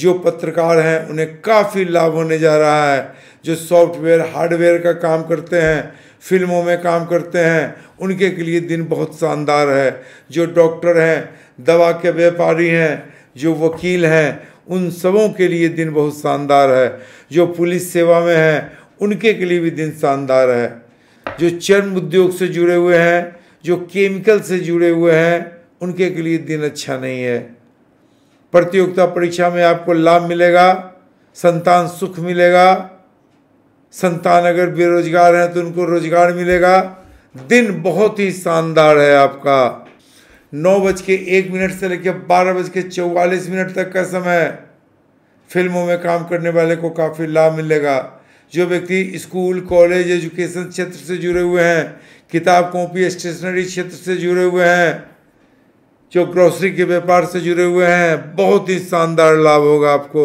जो पत्रकार हैं उन्हें काफ़ी लाभ होने जा रहा है जो सॉफ्टवेयर हार्डवेयर का काम करते हैं फिल्मों में काम करते हैं उनके के लिए दिन बहुत शानदार है जो डॉक्टर हैं दवा के व्यापारी हैं जो वकील हैं उन सबों के लिए दिन बहुत शानदार है जो पुलिस सेवा में है उनके के लिए भी दिन शानदार है जो चर्म उद्योग से जुड़े हुए हैं जो केमिकल से जुड़े हुए हैं उनके के लिए दिन अच्छा नहीं है प्रतियोगिता परीक्षा में आपको लाभ मिलेगा संतान सुख मिलेगा संतान अगर बेरोजगार हैं तो उनको रोजगार मिलेगा दिन बहुत ही शानदार है आपका नौ बज के एक मिनट से लेकर बारह बज के चौवालीस मिनट तक का समय फिल्मों में काम करने वाले को काफ़ी लाभ मिलेगा जो व्यक्ति स्कूल कॉलेज एजुकेशन क्षेत्र से जुड़े हुए हैं किताब कॉपी स्टेशनरी क्षेत्र से जुड़े हुए हैं जो ग्रोसरी के व्यापार से जुड़े हुए हैं बहुत ही शानदार लाभ होगा आपको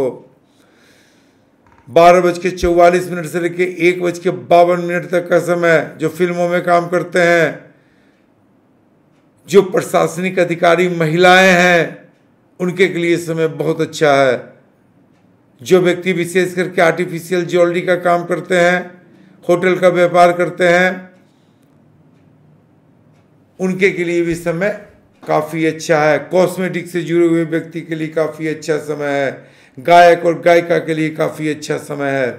बारह बज के चौवालीस मिनट से लेकर एक बज के बावन मिनट तक का समय जो फिल्मों में काम करते हैं जो प्रशासनिक अधिकारी महिलाएं हैं उनके लिए समय बहुत अच्छा है जो व्यक्ति विशेष करके आर्टिफिशियल ज्वेलरी का काम करते हैं होटल का व्यापार करते हैं उनके के लिए भी समय काफ़ी अच्छा है कॉस्मेटिक से जुड़े हुए व्यक्ति के लिए काफ़ी अच्छा समय है गायक और गायिका के लिए काफ़ी अच्छा समय है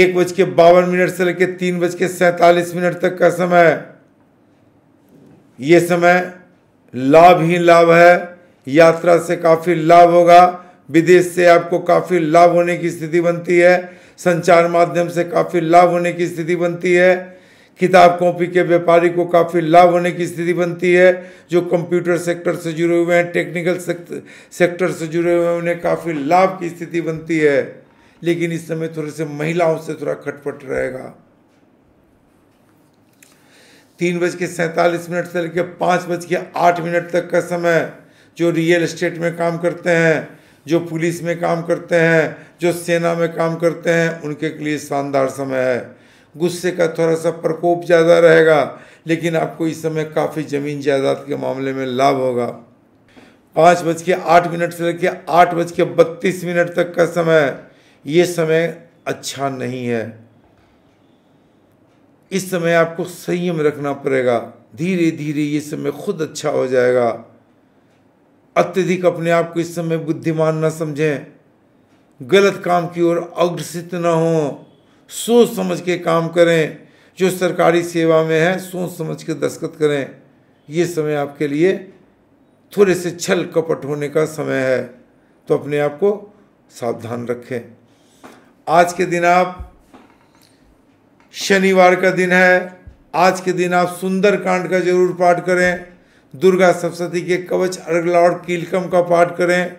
एक बज के बावन मिनट से लेकर तीन बज के सैंतालीस मिनट तक का समय है ये समय लाभ ही लाभ है यात्रा से काफ़ी लाभ होगा विदेश से आपको काफ़ी लाभ होने की स्थिति बनती है संचार माध्यम से काफ़ी लाभ होने की स्थिति बनती है किताब कॉपी के व्यापारी को काफ़ी लाभ होने की स्थिति बनती है जो कंप्यूटर सेक्टर से जुड़े हुए हैं टेक्निकल सेक्टर से जुड़े हुए हैं उन्हें काफ़ी लाभ की स्थिति बनती है लेकिन इस समय थोड़े से महिलाओं से थोड़ा खटपट रहेगा तीन बज के सैंतालीस मिनट से लेकर पाँच बज के आठ मिनट तक का समय जो रियल इस्टेट में काम करते हैं जो पुलिस में काम करते हैं जो सेना में काम करते हैं उनके लिए शानदार समय है गुस्से का थोड़ा सा प्रकोप ज़्यादा रहेगा लेकिन आपको इस समय काफ़ी ज़मीन जायदाद के मामले में लाभ होगा पाँच बज के आठ मिनट से लेकर आठ बज के बत्तीस मिनट तक का समय ये समय अच्छा नहीं है इस समय आपको संयम रखना पड़ेगा धीरे धीरे ये समय खुद अच्छा हो जाएगा अत्यधिक अपने आप को इस समय बुद्धिमान ना समझें गलत काम की ओर अग्रसित ना हो सोच समझ के काम करें जो सरकारी सेवा में है सोच समझ के दस्खत करें ये समय आपके लिए थोड़े से छल कपट होने का समय है तो अपने आप को सावधान रखें आज के दिन आप शनिवार का दिन है आज के दिन आप सुंदर कांड का जरूर पाठ करें दुर्गा सप्तती के कवच अर्गला और कीलकम का पाठ करें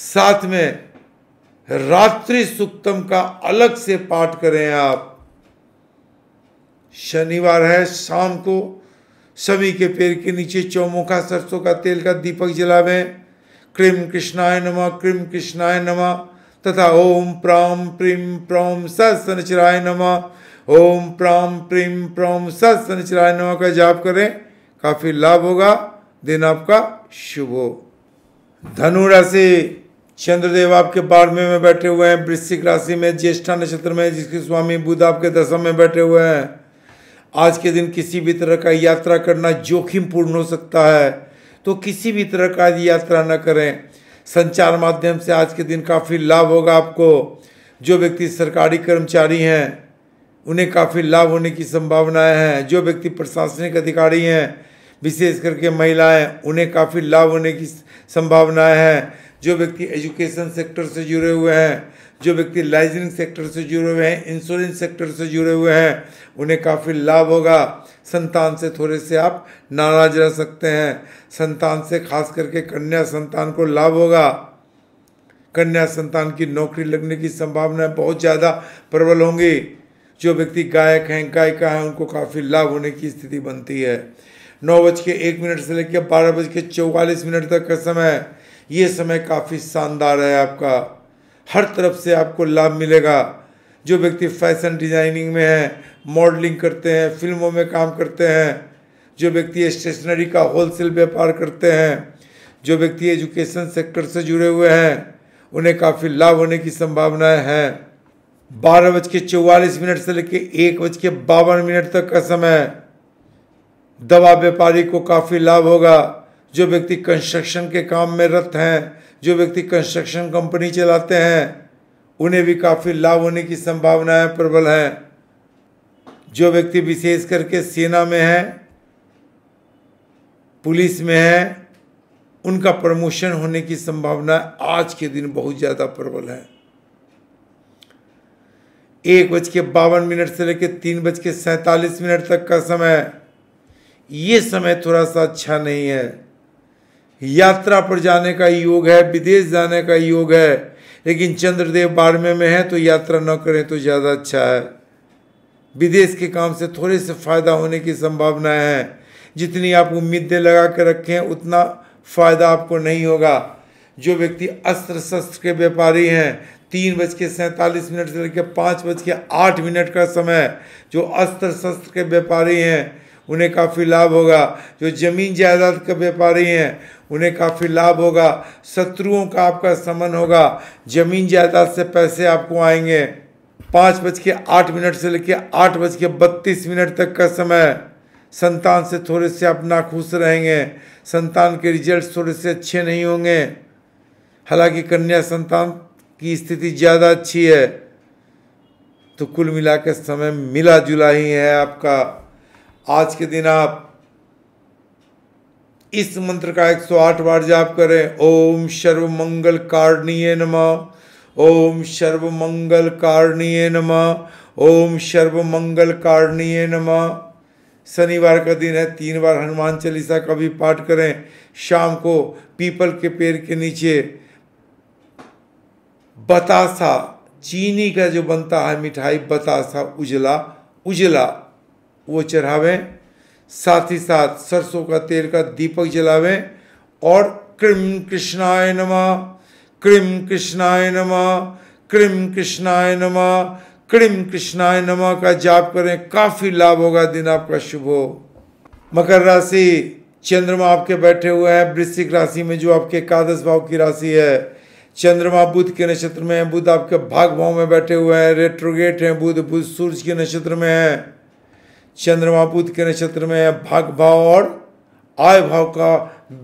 साथ में रात्रि सुक्तम का अलग से पाठ करें आप शनिवार है शाम को सभी के पेड़ के नीचे चौमुखा सरसों का तेल का दीपक जलावें क्रीम कृष्णाय नमः क्रीम कृष्णाय नमः तथा ओम प्राम प्रीम प्रोम सनचराय नमः ओम प्राम प्रीम प्रम शनिचराय नम का जाप करें काफ़ी लाभ होगा दिन आपका शुभ हो धनु राशि चंद्रदेव आपके बारहवें में बैठे हुए हैं वृश्चिक राशि में ज्येष्ठा नक्षत्र में जिसके स्वामी बुध आपके दशम में बैठे हुए हैं आज के दिन किसी भी तरह का यात्रा करना जोखिमपूर्ण हो सकता है तो किसी भी तरह का यात्रा न करें संचार माध्यम से आज के दिन काफ़ी लाभ होगा आपको जो व्यक्ति सरकारी कर्मचारी हैं उन्हें काफ़ी लाभ होने की संभावनाएं हैं जो व्यक्ति प्रशासनिक अधिकारी हैं विशेष करके महिलाएं उन्हें काफ़ी लाभ होने की संभावनाएं हैं जो व्यक्ति एजुकेशन सेक्टर से जुड़े हुए हैं जो व्यक्ति लाइजनिंग सेक्टर से जुड़े हुए हैं इंश्योरेंस सेक्टर से जुड़े हुए हैं उन्हें काफ़ी लाभ होगा संतान से थोड़े से आप नाराज रह सकते हैं संतान से खास करके कन्या संतान को लाभ होगा कन्या संतान की नौकरी लगने की संभावना बहुत ज़्यादा प्रबल होंगी जो व्यक्ति गायक हैं गायिका हैं उनको काफ़ी लाभ होने की स्थिति बनती है नौ बज के एक मिनट से लेकर बारह बज के चौवालीस मिनट तक का समय ये समय काफ़ी शानदार है आपका हर तरफ से आपको लाभ मिलेगा जो व्यक्ति फैशन डिजाइनिंग में है मॉडलिंग करते हैं फिल्मों में काम करते हैं जो व्यक्ति स्टेशनरी का होलसेल व्यापार करते हैं जो व्यक्ति एजुकेशन सेक्टर से जुड़े हुए हैं उन्हें काफ़ी लाभ होने की संभावनाएं हैं बारह बज के चौवालीस मिनट से लेकर एक बज के बावन मिनट तक का समय दवा व्यापारी को काफ़ी लाभ होगा जो व्यक्ति कंस्ट्रक्शन के काम में रत हैं जो व्यक्ति कंस्ट्रक्शन कंपनी चलाते हैं उन्हें भी काफ़ी लाभ होने की संभावनाएं प्रबल हैं जो व्यक्ति विशेष करके सेना में है पुलिस में है उनका प्रमोशन होने की संभावना आज के दिन बहुत ज़्यादा प्रबल है एक बज के बावन मिनट से लेकर तीन बज के सैंतालीस मिनट तक का समय ये समय थोड़ा सा अच्छा नहीं है यात्रा पर जाने का योग है विदेश जाने का योग है लेकिन चंद्रदेव बारहवें में है तो यात्रा न करें तो ज़्यादा अच्छा है विदेश के काम से थोड़े से फ़ायदा होने की संभावना है जितनी आप उम्मीदें लगा कर रखें उतना फ़ायदा आपको नहीं होगा जो व्यक्ति अस्त्र शस्त्र के व्यापारी हैं तीन बज के सैंतालीस मिनट से लेकर पाँच बज के आठ मिनट का समय जो अस्त्र शस्त्र के व्यापारी हैं उन्हें काफ़ी लाभ होगा जो ज़मीन जायदाद के व्यापारी हैं उन्हें काफ़ी लाभ होगा शत्रुओं का आपका समन होगा ज़मीन जायदाद से पैसे आपको आएंगे पाँच बज के आठ मिनट से लेकर आठ बज के बत्तीस मिनट तक का समय संतान से थोड़े से आप नाखुश रहेंगे संतान के रिजल्ट थोड़े से अच्छे नहीं होंगे हालांकि कन्या संतान की स्थिति ज़्यादा अच्छी है तो कुल मिला के समय मिला जुला ही है आपका आज के दिन आप इस मंत्र का 108 बार जाप करें ओम सर्व मंगल कारणीय नम ओम सर्व मंगल कारणीय नम ओम सर्व मंगल कारणीय नम शनिवार का दिन है तीन बार हनुमान चालीसा का भी पाठ करें शाम को पीपल के पेड़ के नीचे बतासा चीनी का जो बनता है मिठाई बतासा उजला उजला वो चढ़ावें साथ ही साथ सरसों का तेल का दीपक जलावें और कृम कृष्णाय नमा कृम कृष्णाय नमा कृम कृष्णाय नमा कृम कृष्णाय नमा का जाप करें काफ़ी लाभ होगा दिन आपका शुभ हो मकर राशि चंद्रमा आपके बैठे हुए हैं वृश्चिक राशि में जो आपके एकादश भाव की राशि है चंद्रमा बुध के नक्षत्र में है बुध आपके भाग भाव में बैठे हुए हैं रेट्रोगेट हैं बुध बुध सूर्य के नक्षत्र में है चंद्रमा बुध के नक्षत्र में है भाग भाव और आय भाव का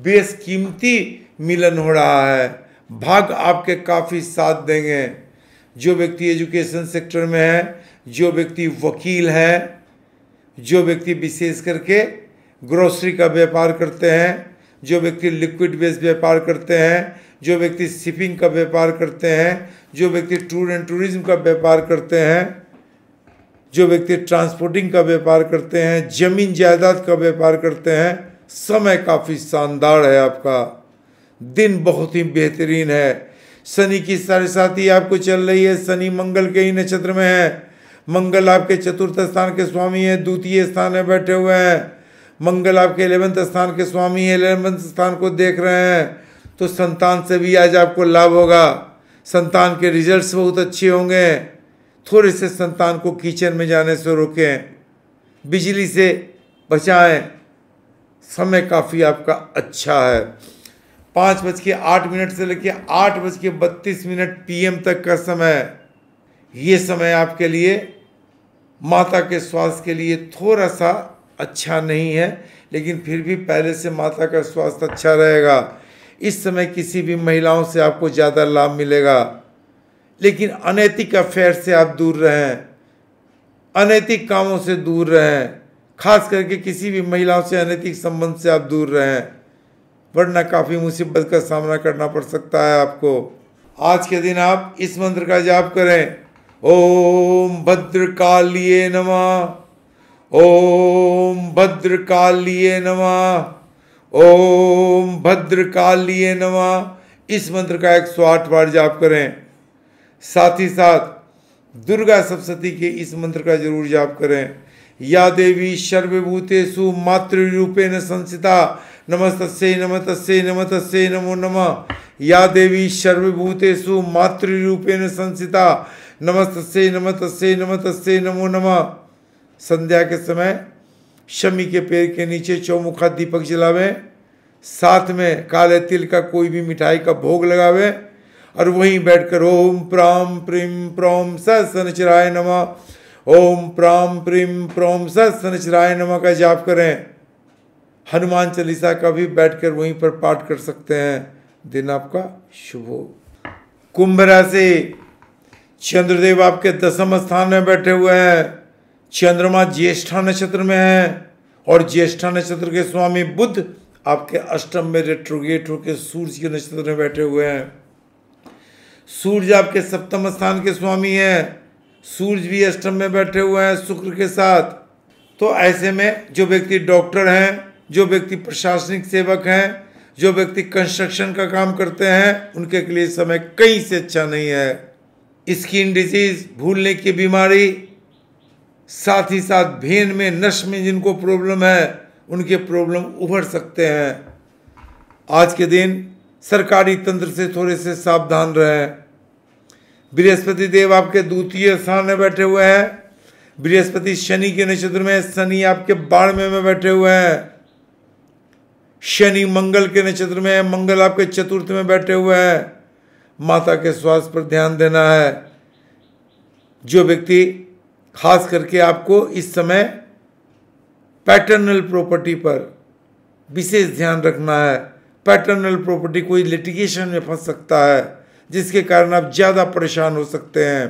बेस कीमती मिलन हो रहा है भाग आपके काफ़ी साथ देंगे जो व्यक्ति एजुकेशन सेक्टर में है जो व्यक्ति वकील है जो व्यक्ति विशेष करके ग्रोसरी का व्यापार करते हैं जो व्यक्ति लिक्विड बेस व्यापार करते हैं जो व्यक्ति शिपिंग का व्यापार करते हैं जो व्यक्ति टूर एंड टूरिज्म का व्यापार करते हैं जो व्यक्ति ट्रांसपोर्टिंग का व्यापार करते हैं जमीन जायदाद का व्यापार करते हैं समय काफ़ी शानदार है आपका दिन बहुत ही बेहतरीन है शनि की साथ साथी आपको चल रही है शनि मंगल के ही नक्षत्र में है मंगल आपके चतुर्थ स्थान के स्वामी है द्वितीय स्थान में बैठे हुए हैं मंगल आपके इलेवंथ स्थान के स्वामी है इलेवंथ स्थान को देख रहे हैं तो संतान से भी आज आपको लाभ होगा संतान के रिजल्ट्स बहुत अच्छे होंगे थोड़े से संतान को किचन में जाने से रोकें बिजली से बचाएं समय काफ़ी आपका अच्छा है पाँच बज के आठ मिनट से लेकर आठ बज के बत्तीस मिनट पीएम तक का समय ये समय आपके लिए माता के स्वास्थ्य के लिए थोड़ा सा अच्छा नहीं है लेकिन फिर भी पहले से माता का स्वास्थ्य अच्छा रहेगा इस समय किसी भी महिलाओं से आपको ज़्यादा लाभ मिलेगा लेकिन अनैतिक अफेयर से आप दूर रहें अनैतिक कामों से दूर रहें खास करके किसी भी महिलाओं से अनैतिक संबंध से आप दूर रहें वरना काफ़ी मुसीबत का सामना करना पड़ सकता है आपको आज के दिन आप इस मंत्र का जाप करें ओम भद्र कालिए नमः ओम भद्र कालिए नमः ओम भद्रकालीय नवा इस मंत्र का एक सौ आठ बार जाप करें साथ ही साथ दुर्गा सप्तती के इस मंत्र का जरूर जाप करें या देवी सर्वभूतेषु मातृरूपेण संसिता नमस्तस्य नमतस्य नमतस्य नमो नमः या देवी सर्वभूतेषु मातृरूपेण संसिता नमस्तस्य नमतस्य नमतस्य नमो नमः संध्या के समय शमी के पेड़ के नीचे चौमुखा दीपक जलावे साथ में काले तिल का कोई भी मिठाई का भोग लगावे और वहीं बैठकर ओम प्राम प्रीम प्रोम सनचराय नमा ओम प्राम प्रीम प्रोम सनचराय नमा का जाप करें हनुमान चालीसा का भी बैठकर वहीं पर पाठ कर सकते हैं दिन आपका शुभ हो कुंभ राशि चंद्रदेव आपके दसम स्थान में बैठे हुए हैं चंद्रमा ज्येष्ठा नक्षत्र में है और ज्येष्ठा नक्षत्र के स्वामी बुद्ध आपके अष्टम में रेट्रोगेट होकर सूर्य के नक्षत्र में बैठे हुए हैं सूर्य आपके सप्तम स्थान के स्वामी हैं सूर्य भी अष्टम में बैठे हुए हैं शुक्र के साथ तो ऐसे में जो व्यक्ति डॉक्टर हैं जो व्यक्ति प्रशासनिक सेवक हैं जो व्यक्ति कंस्ट्रक्शन का काम करते हैं उनके लिए समय कहीं से अच्छा नहीं है स्किन डिजीज भूलने की बीमारी साथ ही साथ भेन में नस में जिनको प्रॉब्लम है उनके प्रॉब्लम उभर सकते हैं आज के दिन सरकारी तंत्र से थोड़े से सावधान रहें बृहस्पति देव आपके द्वितीय स्थान में बैठे हुए हैं बृहस्पति शनि के नक्षत्र में शनि आपके बारहवें में बैठे हुए हैं शनि मंगल के नक्षत्र में मंगल आपके चतुर्थ में बैठे हुए हैं माता के स्वास्थ्य पर ध्यान देना है जो व्यक्ति खास करके आपको इस समय पैटर्नल प्रॉपर्टी पर विशेष ध्यान रखना है पैटर्नल प्रॉपर्टी कोई लिटिगेशन में फंस सकता है जिसके कारण आप ज़्यादा परेशान हो सकते हैं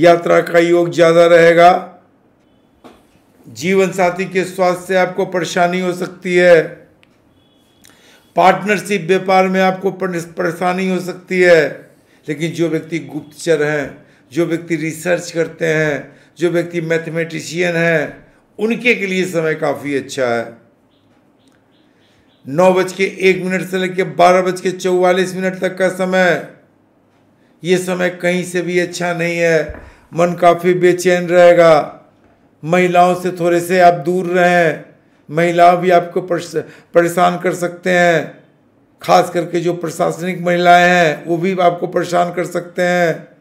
यात्रा का योग ज़्यादा रहेगा जीवन साथी के स्वास्थ्य से आपको परेशानी हो सकती है पार्टनरशिप व्यापार में आपको परेशानी हो सकती है लेकिन जो व्यक्ति गुप्तचर हैं जो व्यक्ति रिसर्च करते हैं जो व्यक्ति मैथमेटिशियन है उनके के लिए समय काफ़ी अच्छा है नौ बज के एक मिनट से लेकर बारह बज के चौवालीस मिनट तक का समय ये समय कहीं से भी अच्छा नहीं है मन काफ़ी बेचैन रहेगा महिलाओं से थोड़े से आप दूर रहें महिलाओं भी आपको परेशान कर सकते हैं खास करके जो प्रशासनिक महिलाएं हैं वो भी आपको परेशान कर सकते हैं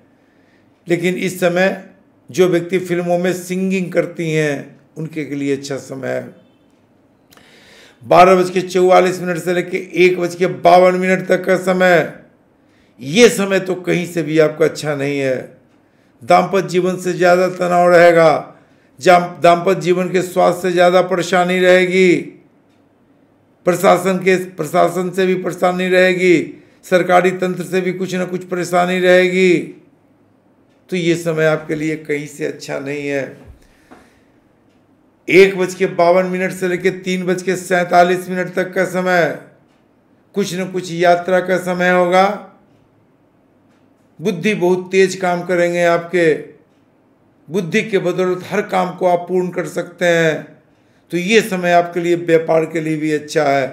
लेकिन इस समय जो व्यक्ति फिल्मों में सिंगिंग करती हैं उनके के लिए अच्छा समय है बारह बज के चौवालीस मिनट से लेकर एक बज के बावन मिनट तक का समय ये समय तो कहीं से भी आपका अच्छा नहीं है दाम्पत्य जीवन से ज़्यादा तनाव रहेगा दाम्पत्य जीवन के स्वास्थ्य से ज़्यादा परेशानी रहेगी प्रशासन के प्रशासन से भी परेशानी रहेगी सरकारी तंत्र से भी कुछ ना कुछ परेशानी रहेगी तो ये समय आपके लिए कहीं से अच्छा नहीं है एक बज के बावन मिनट से लेकर तीन बज के सैंतालीस मिनट तक का समय कुछ न कुछ यात्रा का समय होगा बुद्धि बहुत तेज काम करेंगे आपके बुद्धि के बदौलत हर काम को आप पूर्ण कर सकते हैं तो ये समय आपके लिए व्यापार के लिए भी अच्छा है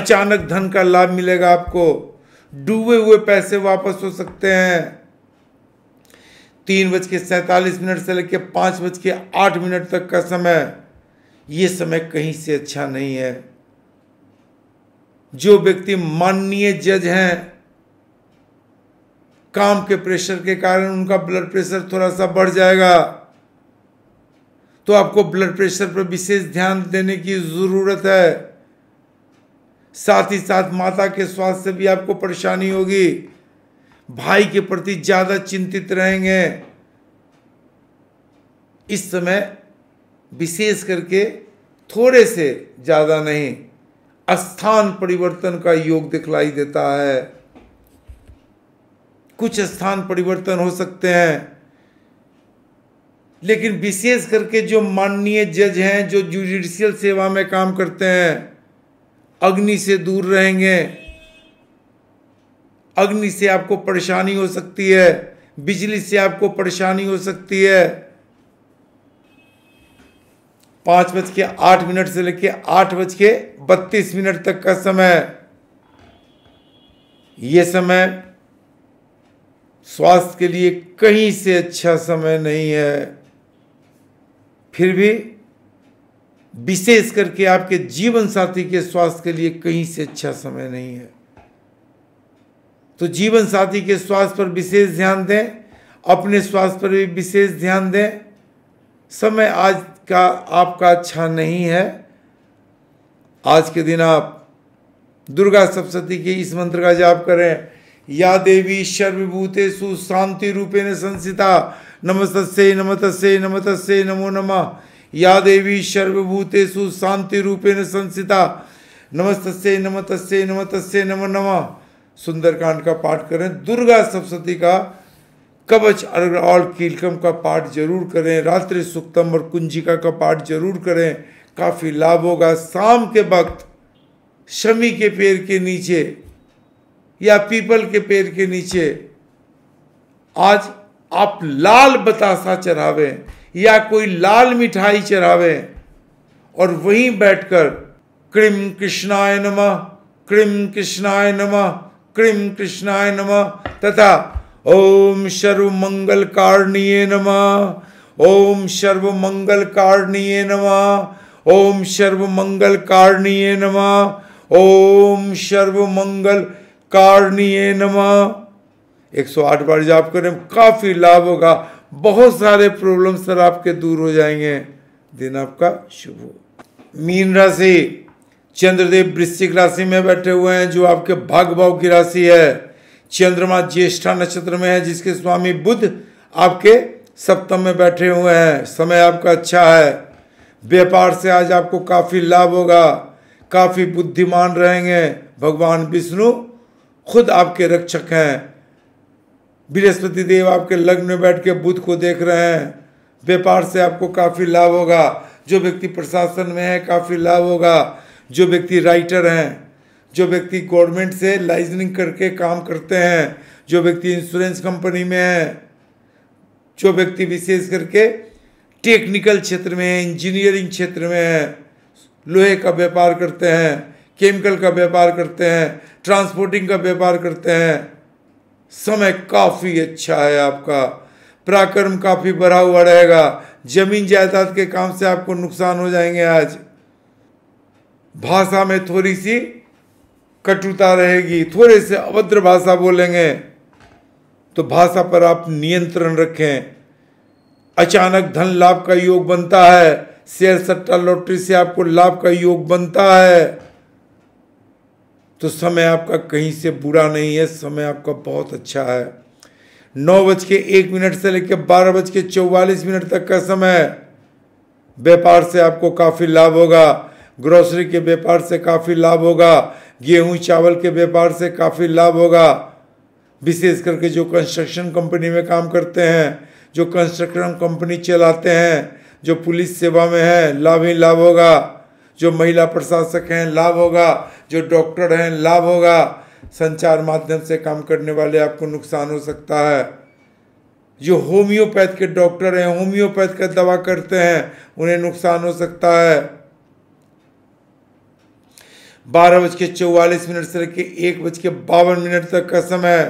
अचानक धन का लाभ मिलेगा आपको डूबे हुए पैसे वापस हो सकते हैं तीन बज के सैंतालीस मिनट से लेकर पाँच बज के आठ मिनट तक का समय ये समय कहीं से अच्छा नहीं है जो व्यक्ति माननीय जज हैं काम के प्रेशर के कारण उनका ब्लड प्रेशर थोड़ा सा बढ़ जाएगा तो आपको ब्लड प्रेशर पर विशेष ध्यान देने की ज़रूरत है साथ ही साथ माता के स्वास्थ्य से भी आपको परेशानी होगी भाई के प्रति ज़्यादा चिंतित रहेंगे इस समय विशेष करके थोड़े से ज़्यादा नहीं स्थान परिवर्तन का योग दिखलाई देता है कुछ स्थान परिवर्तन हो सकते हैं लेकिन विशेष करके जो माननीय जज हैं जो जुडिशियल सेवा में काम करते हैं अग्नि से दूर रहेंगे अग्नि से आपको परेशानी हो सकती है बिजली से आपको परेशानी हो सकती है पांच बज के आठ मिनट से लेकर आठ बज के बत्तीस मिनट तक का समय यह समय स्वास्थ्य के लिए कहीं से अच्छा समय नहीं है फिर भी विशेष करके आपके जीवन साथी के स्वास्थ्य के लिए कहीं से अच्छा समय नहीं है तो जीवन साथी के स्वास्थ्य पर विशेष ध्यान दें अपने स्वास्थ्य पर भी विशेष ध्यान दें समय आज का आपका अच्छा नहीं है आज के दिन आप दुर्गा सप्तती के इस मंत्र का जाप करें या देवी सुशांति शांति ने संसिता नमस्तस्य नमत नमतस्य नमो नमः या देवी सर्वभूतेषु शांति ने संसिता नमस्तस्य नमत नमतस्य नमो नमः सुंदरकांड का पाठ करें दुर्गा सप्तती का कवच और कीलकम का पाठ जरूर करें रात्रि सुक्तम और कुंजिका का पाठ जरूर करें काफ़ी लाभ होगा शाम के वक्त शमी के पेड़ के नीचे या पीपल के पेड़ के नीचे आज आप लाल बतासा चढ़ावें या कोई लाल मिठाई चढ़ावे और वहीं बैठकर कृम कृष्णाय नमः कृम कृष्णाय नमः क्रीम कृष्णाय नम तथा ओम सर्व मंगल कारणीय नम ओम सर्व मंगल कारणीय नम ओम सर्व मंगल कारणीय नम ओम सर्व मंगल कारणीय नम 108 बार जाप करें काफी लाभ होगा बहुत सारे प्रॉब्लम सर आपके दूर हो जाएंगे दिन आपका शुभ हो मीन राशि चंद्रदेव वृश्चिक राशि में बैठे हुए हैं जो आपके भाग भाव की राशि है चंद्रमा ज्येष्ठा नक्षत्र में है जिसके स्वामी बुद्ध आपके सप्तम में बैठे हुए हैं समय आपका अच्छा है व्यापार से आज आपको काफ़ी लाभ होगा काफ़ी बुद्धिमान रहेंगे भगवान विष्णु खुद आपके रक्षक हैं बृहस्पति देव आपके लग्न में बैठ के बुद्ध को देख रहे हैं व्यापार से आपको काफ़ी लाभ होगा जो व्यक्ति प्रशासन में है काफ़ी लाभ होगा जो व्यक्ति राइटर हैं जो व्यक्ति गवर्नमेंट से लाइजनिंग करके काम करते हैं जो व्यक्ति इंश्योरेंस कंपनी में है जो व्यक्ति विशेष करके टेक्निकल क्षेत्र में है इंजीनियरिंग क्षेत्र में है लोहे का व्यापार करते हैं केमिकल का व्यापार करते हैं ट्रांसपोर्टिंग का व्यापार करते हैं समय काफ़ी अच्छा है आपका पराक्रम काफ़ी बढ़ा हुआ रहेगा ज़मीन जायदाद के काम से आपको नुकसान हो जाएंगे आज भाषा में थोड़ी सी कटुता रहेगी थोड़े से अभद्र भाषा बोलेंगे तो भाषा पर आप नियंत्रण रखें अचानक धन लाभ का योग बनता है शेयर सट्टा लॉटरी से आपको लाभ का योग बनता है तो समय आपका कहीं से बुरा नहीं है समय आपका बहुत अच्छा है नौ बज के एक मिनट से लेकर बारह बज के चौवालीस मिनट तक का समय व्यापार से आपको काफ़ी लाभ होगा ग्रोसरी के व्यापार से काफ़ी लाभ होगा गेहूं चावल के व्यापार से काफ़ी लाभ होगा विशेष करके जो कंस्ट्रक्शन कंपनी में काम करते हैं जो कंस्ट्रक्शन कंपनी चलाते हैं जो पुलिस सेवा में है लाभ ही लाभ होगा जो महिला प्रशासक हैं लाभ होगा जो डॉक्टर हैं लाभ होगा संचार माध्यम से काम करने वाले आपको नुकसान हो सकता है जो होम्योपैथ के डॉक्टर हैं होम्योपैथ का दवा करते हैं उन्हें नुकसान हो सकता है बारह बज के चौवालीस मिनट से लेकर एक बज के बावन मिनट तक का समय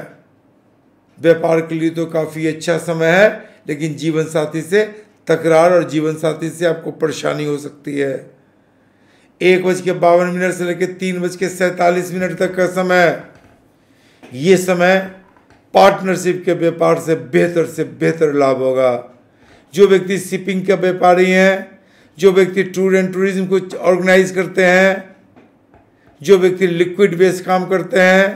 व्यापार के लिए तो काफ़ी अच्छा समय है लेकिन जीवन साथी से तकरार और जीवन साथी से आपको परेशानी हो सकती है एक बज के बावन मिनट से लेकर तीन बज के सैंतालीस मिनट तक का समय ये समय पार्टनरशिप के व्यापार से बेहतर से बेहतर लाभ होगा जो व्यक्ति शिपिंग के व्यापारी हैं जो व्यक्ति टूर एंड टूरिज्म को ऑर्गेनाइज करते हैं जो व्यक्ति लिक्विड बेस काम करते हैं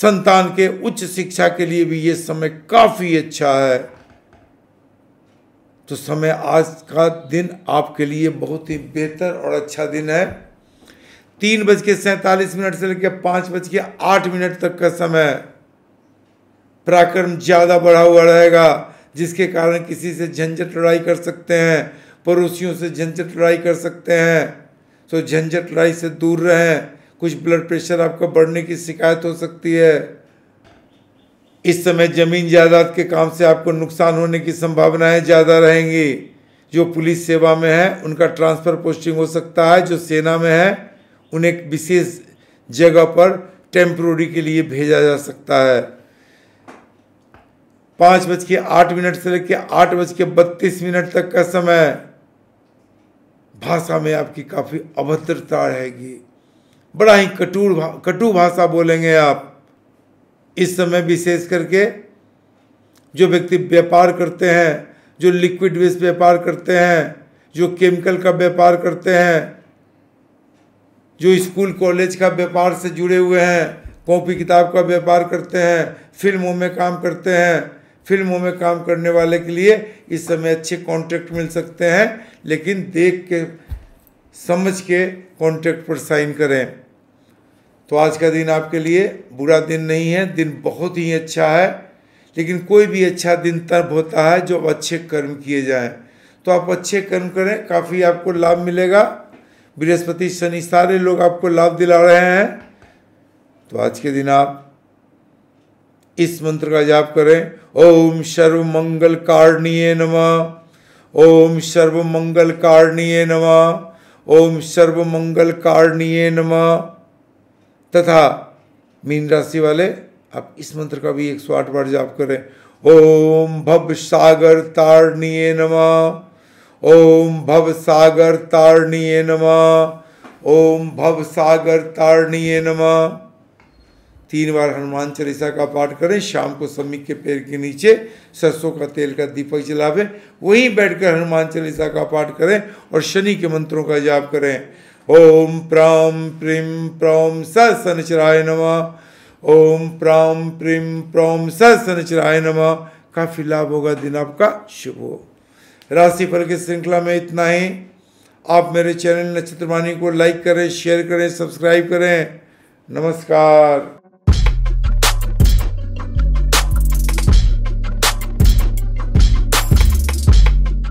संतान के उच्च शिक्षा के लिए भी ये समय काफ़ी अच्छा है तो समय आज का दिन आपके लिए बहुत ही बेहतर और अच्छा दिन है तीन बज के सैंतालीस मिनट से लेकर पांच बज के आठ मिनट तक का समय पराक्रम ज़्यादा बढ़ा हुआ रहेगा जिसके कारण किसी से झंझट लड़ाई कर सकते हैं पड़ोसियों से झंझट लड़ाई कर सकते हैं तो झंझट लड़ाई से दूर रहें कुछ ब्लड प्रेशर आपका बढ़ने की शिकायत हो सकती है इस समय जमीन जायदाद के काम से आपको नुकसान होने की संभावनाएं ज़्यादा रहेंगी जो पुलिस सेवा में है उनका ट्रांसफ़र पोस्टिंग हो सकता है जो सेना में है उन्हें विशेष जगह पर टेम्प्रोरी के लिए भेजा जा सकता है पाँच बज के आठ मिनट से लेकर आठ बज के बत्तीस मिनट तक का समय भाषा में आपकी काफ़ी अभद्रता रहेगी बड़ा ही कटुर भा, कटु भाषा बोलेंगे आप इस समय विशेष करके जो व्यक्ति व्यापार करते हैं जो लिक्विड वेस्ट व्यापार करते हैं जो केमिकल का व्यापार करते हैं जो स्कूल कॉलेज का व्यापार से जुड़े हुए हैं कॉपी किताब का व्यापार करते हैं फिल्मों में काम करते हैं फिल्मों में काम करने वाले के लिए इस समय अच्छे कॉन्ट्रैक्ट मिल सकते हैं लेकिन देख के समझ के कॉन्ट्रैक्ट पर साइन करें तो आज का दिन आपके लिए बुरा दिन नहीं है दिन बहुत ही अच्छा है लेकिन कोई भी अच्छा दिन तब होता है जो अच्छे कर्म किए जाएं तो आप अच्छे कर्म करें काफ़ी आपको लाभ मिलेगा बृहस्पति शनि सारे लोग आपको लाभ दिला रहे हैं तो आज के दिन आप इस मंत्र का जाप करें ओम सर्व मंगल कारणीय नम ओम सर्व मंगल कारणीय नम ओम सर्व मंगल कारणीय नम तथा मीन राशि वाले आप इस मंत्र का भी एक सौ आठ बार जाप करें ओम भव सागर तारणीय नम ओम भव सागर तारणीय नम ओम भव सागर तारणीय नमः तीन बार हनुमान चालीसा का पाठ करें शाम को समीक के पेड़ के नीचे सरसों का तेल का दीपक जलावें वहीं बैठकर हनुमान चालीसा का पाठ करें और शनि के मंत्रों का जाप करें ओम प्राम प्रीम प्रौम स सनचराय नमा ओम प्राम प्रीम प्रौम स सनचराय नमा काफ़ी लाभ होगा दिन आपका शुभ हो राशि फल की श्रृंखला में इतना ही आप मेरे चैनल नक्षत्रवाणी को लाइक करें शेयर करें सब्सक्राइब करें नमस्कार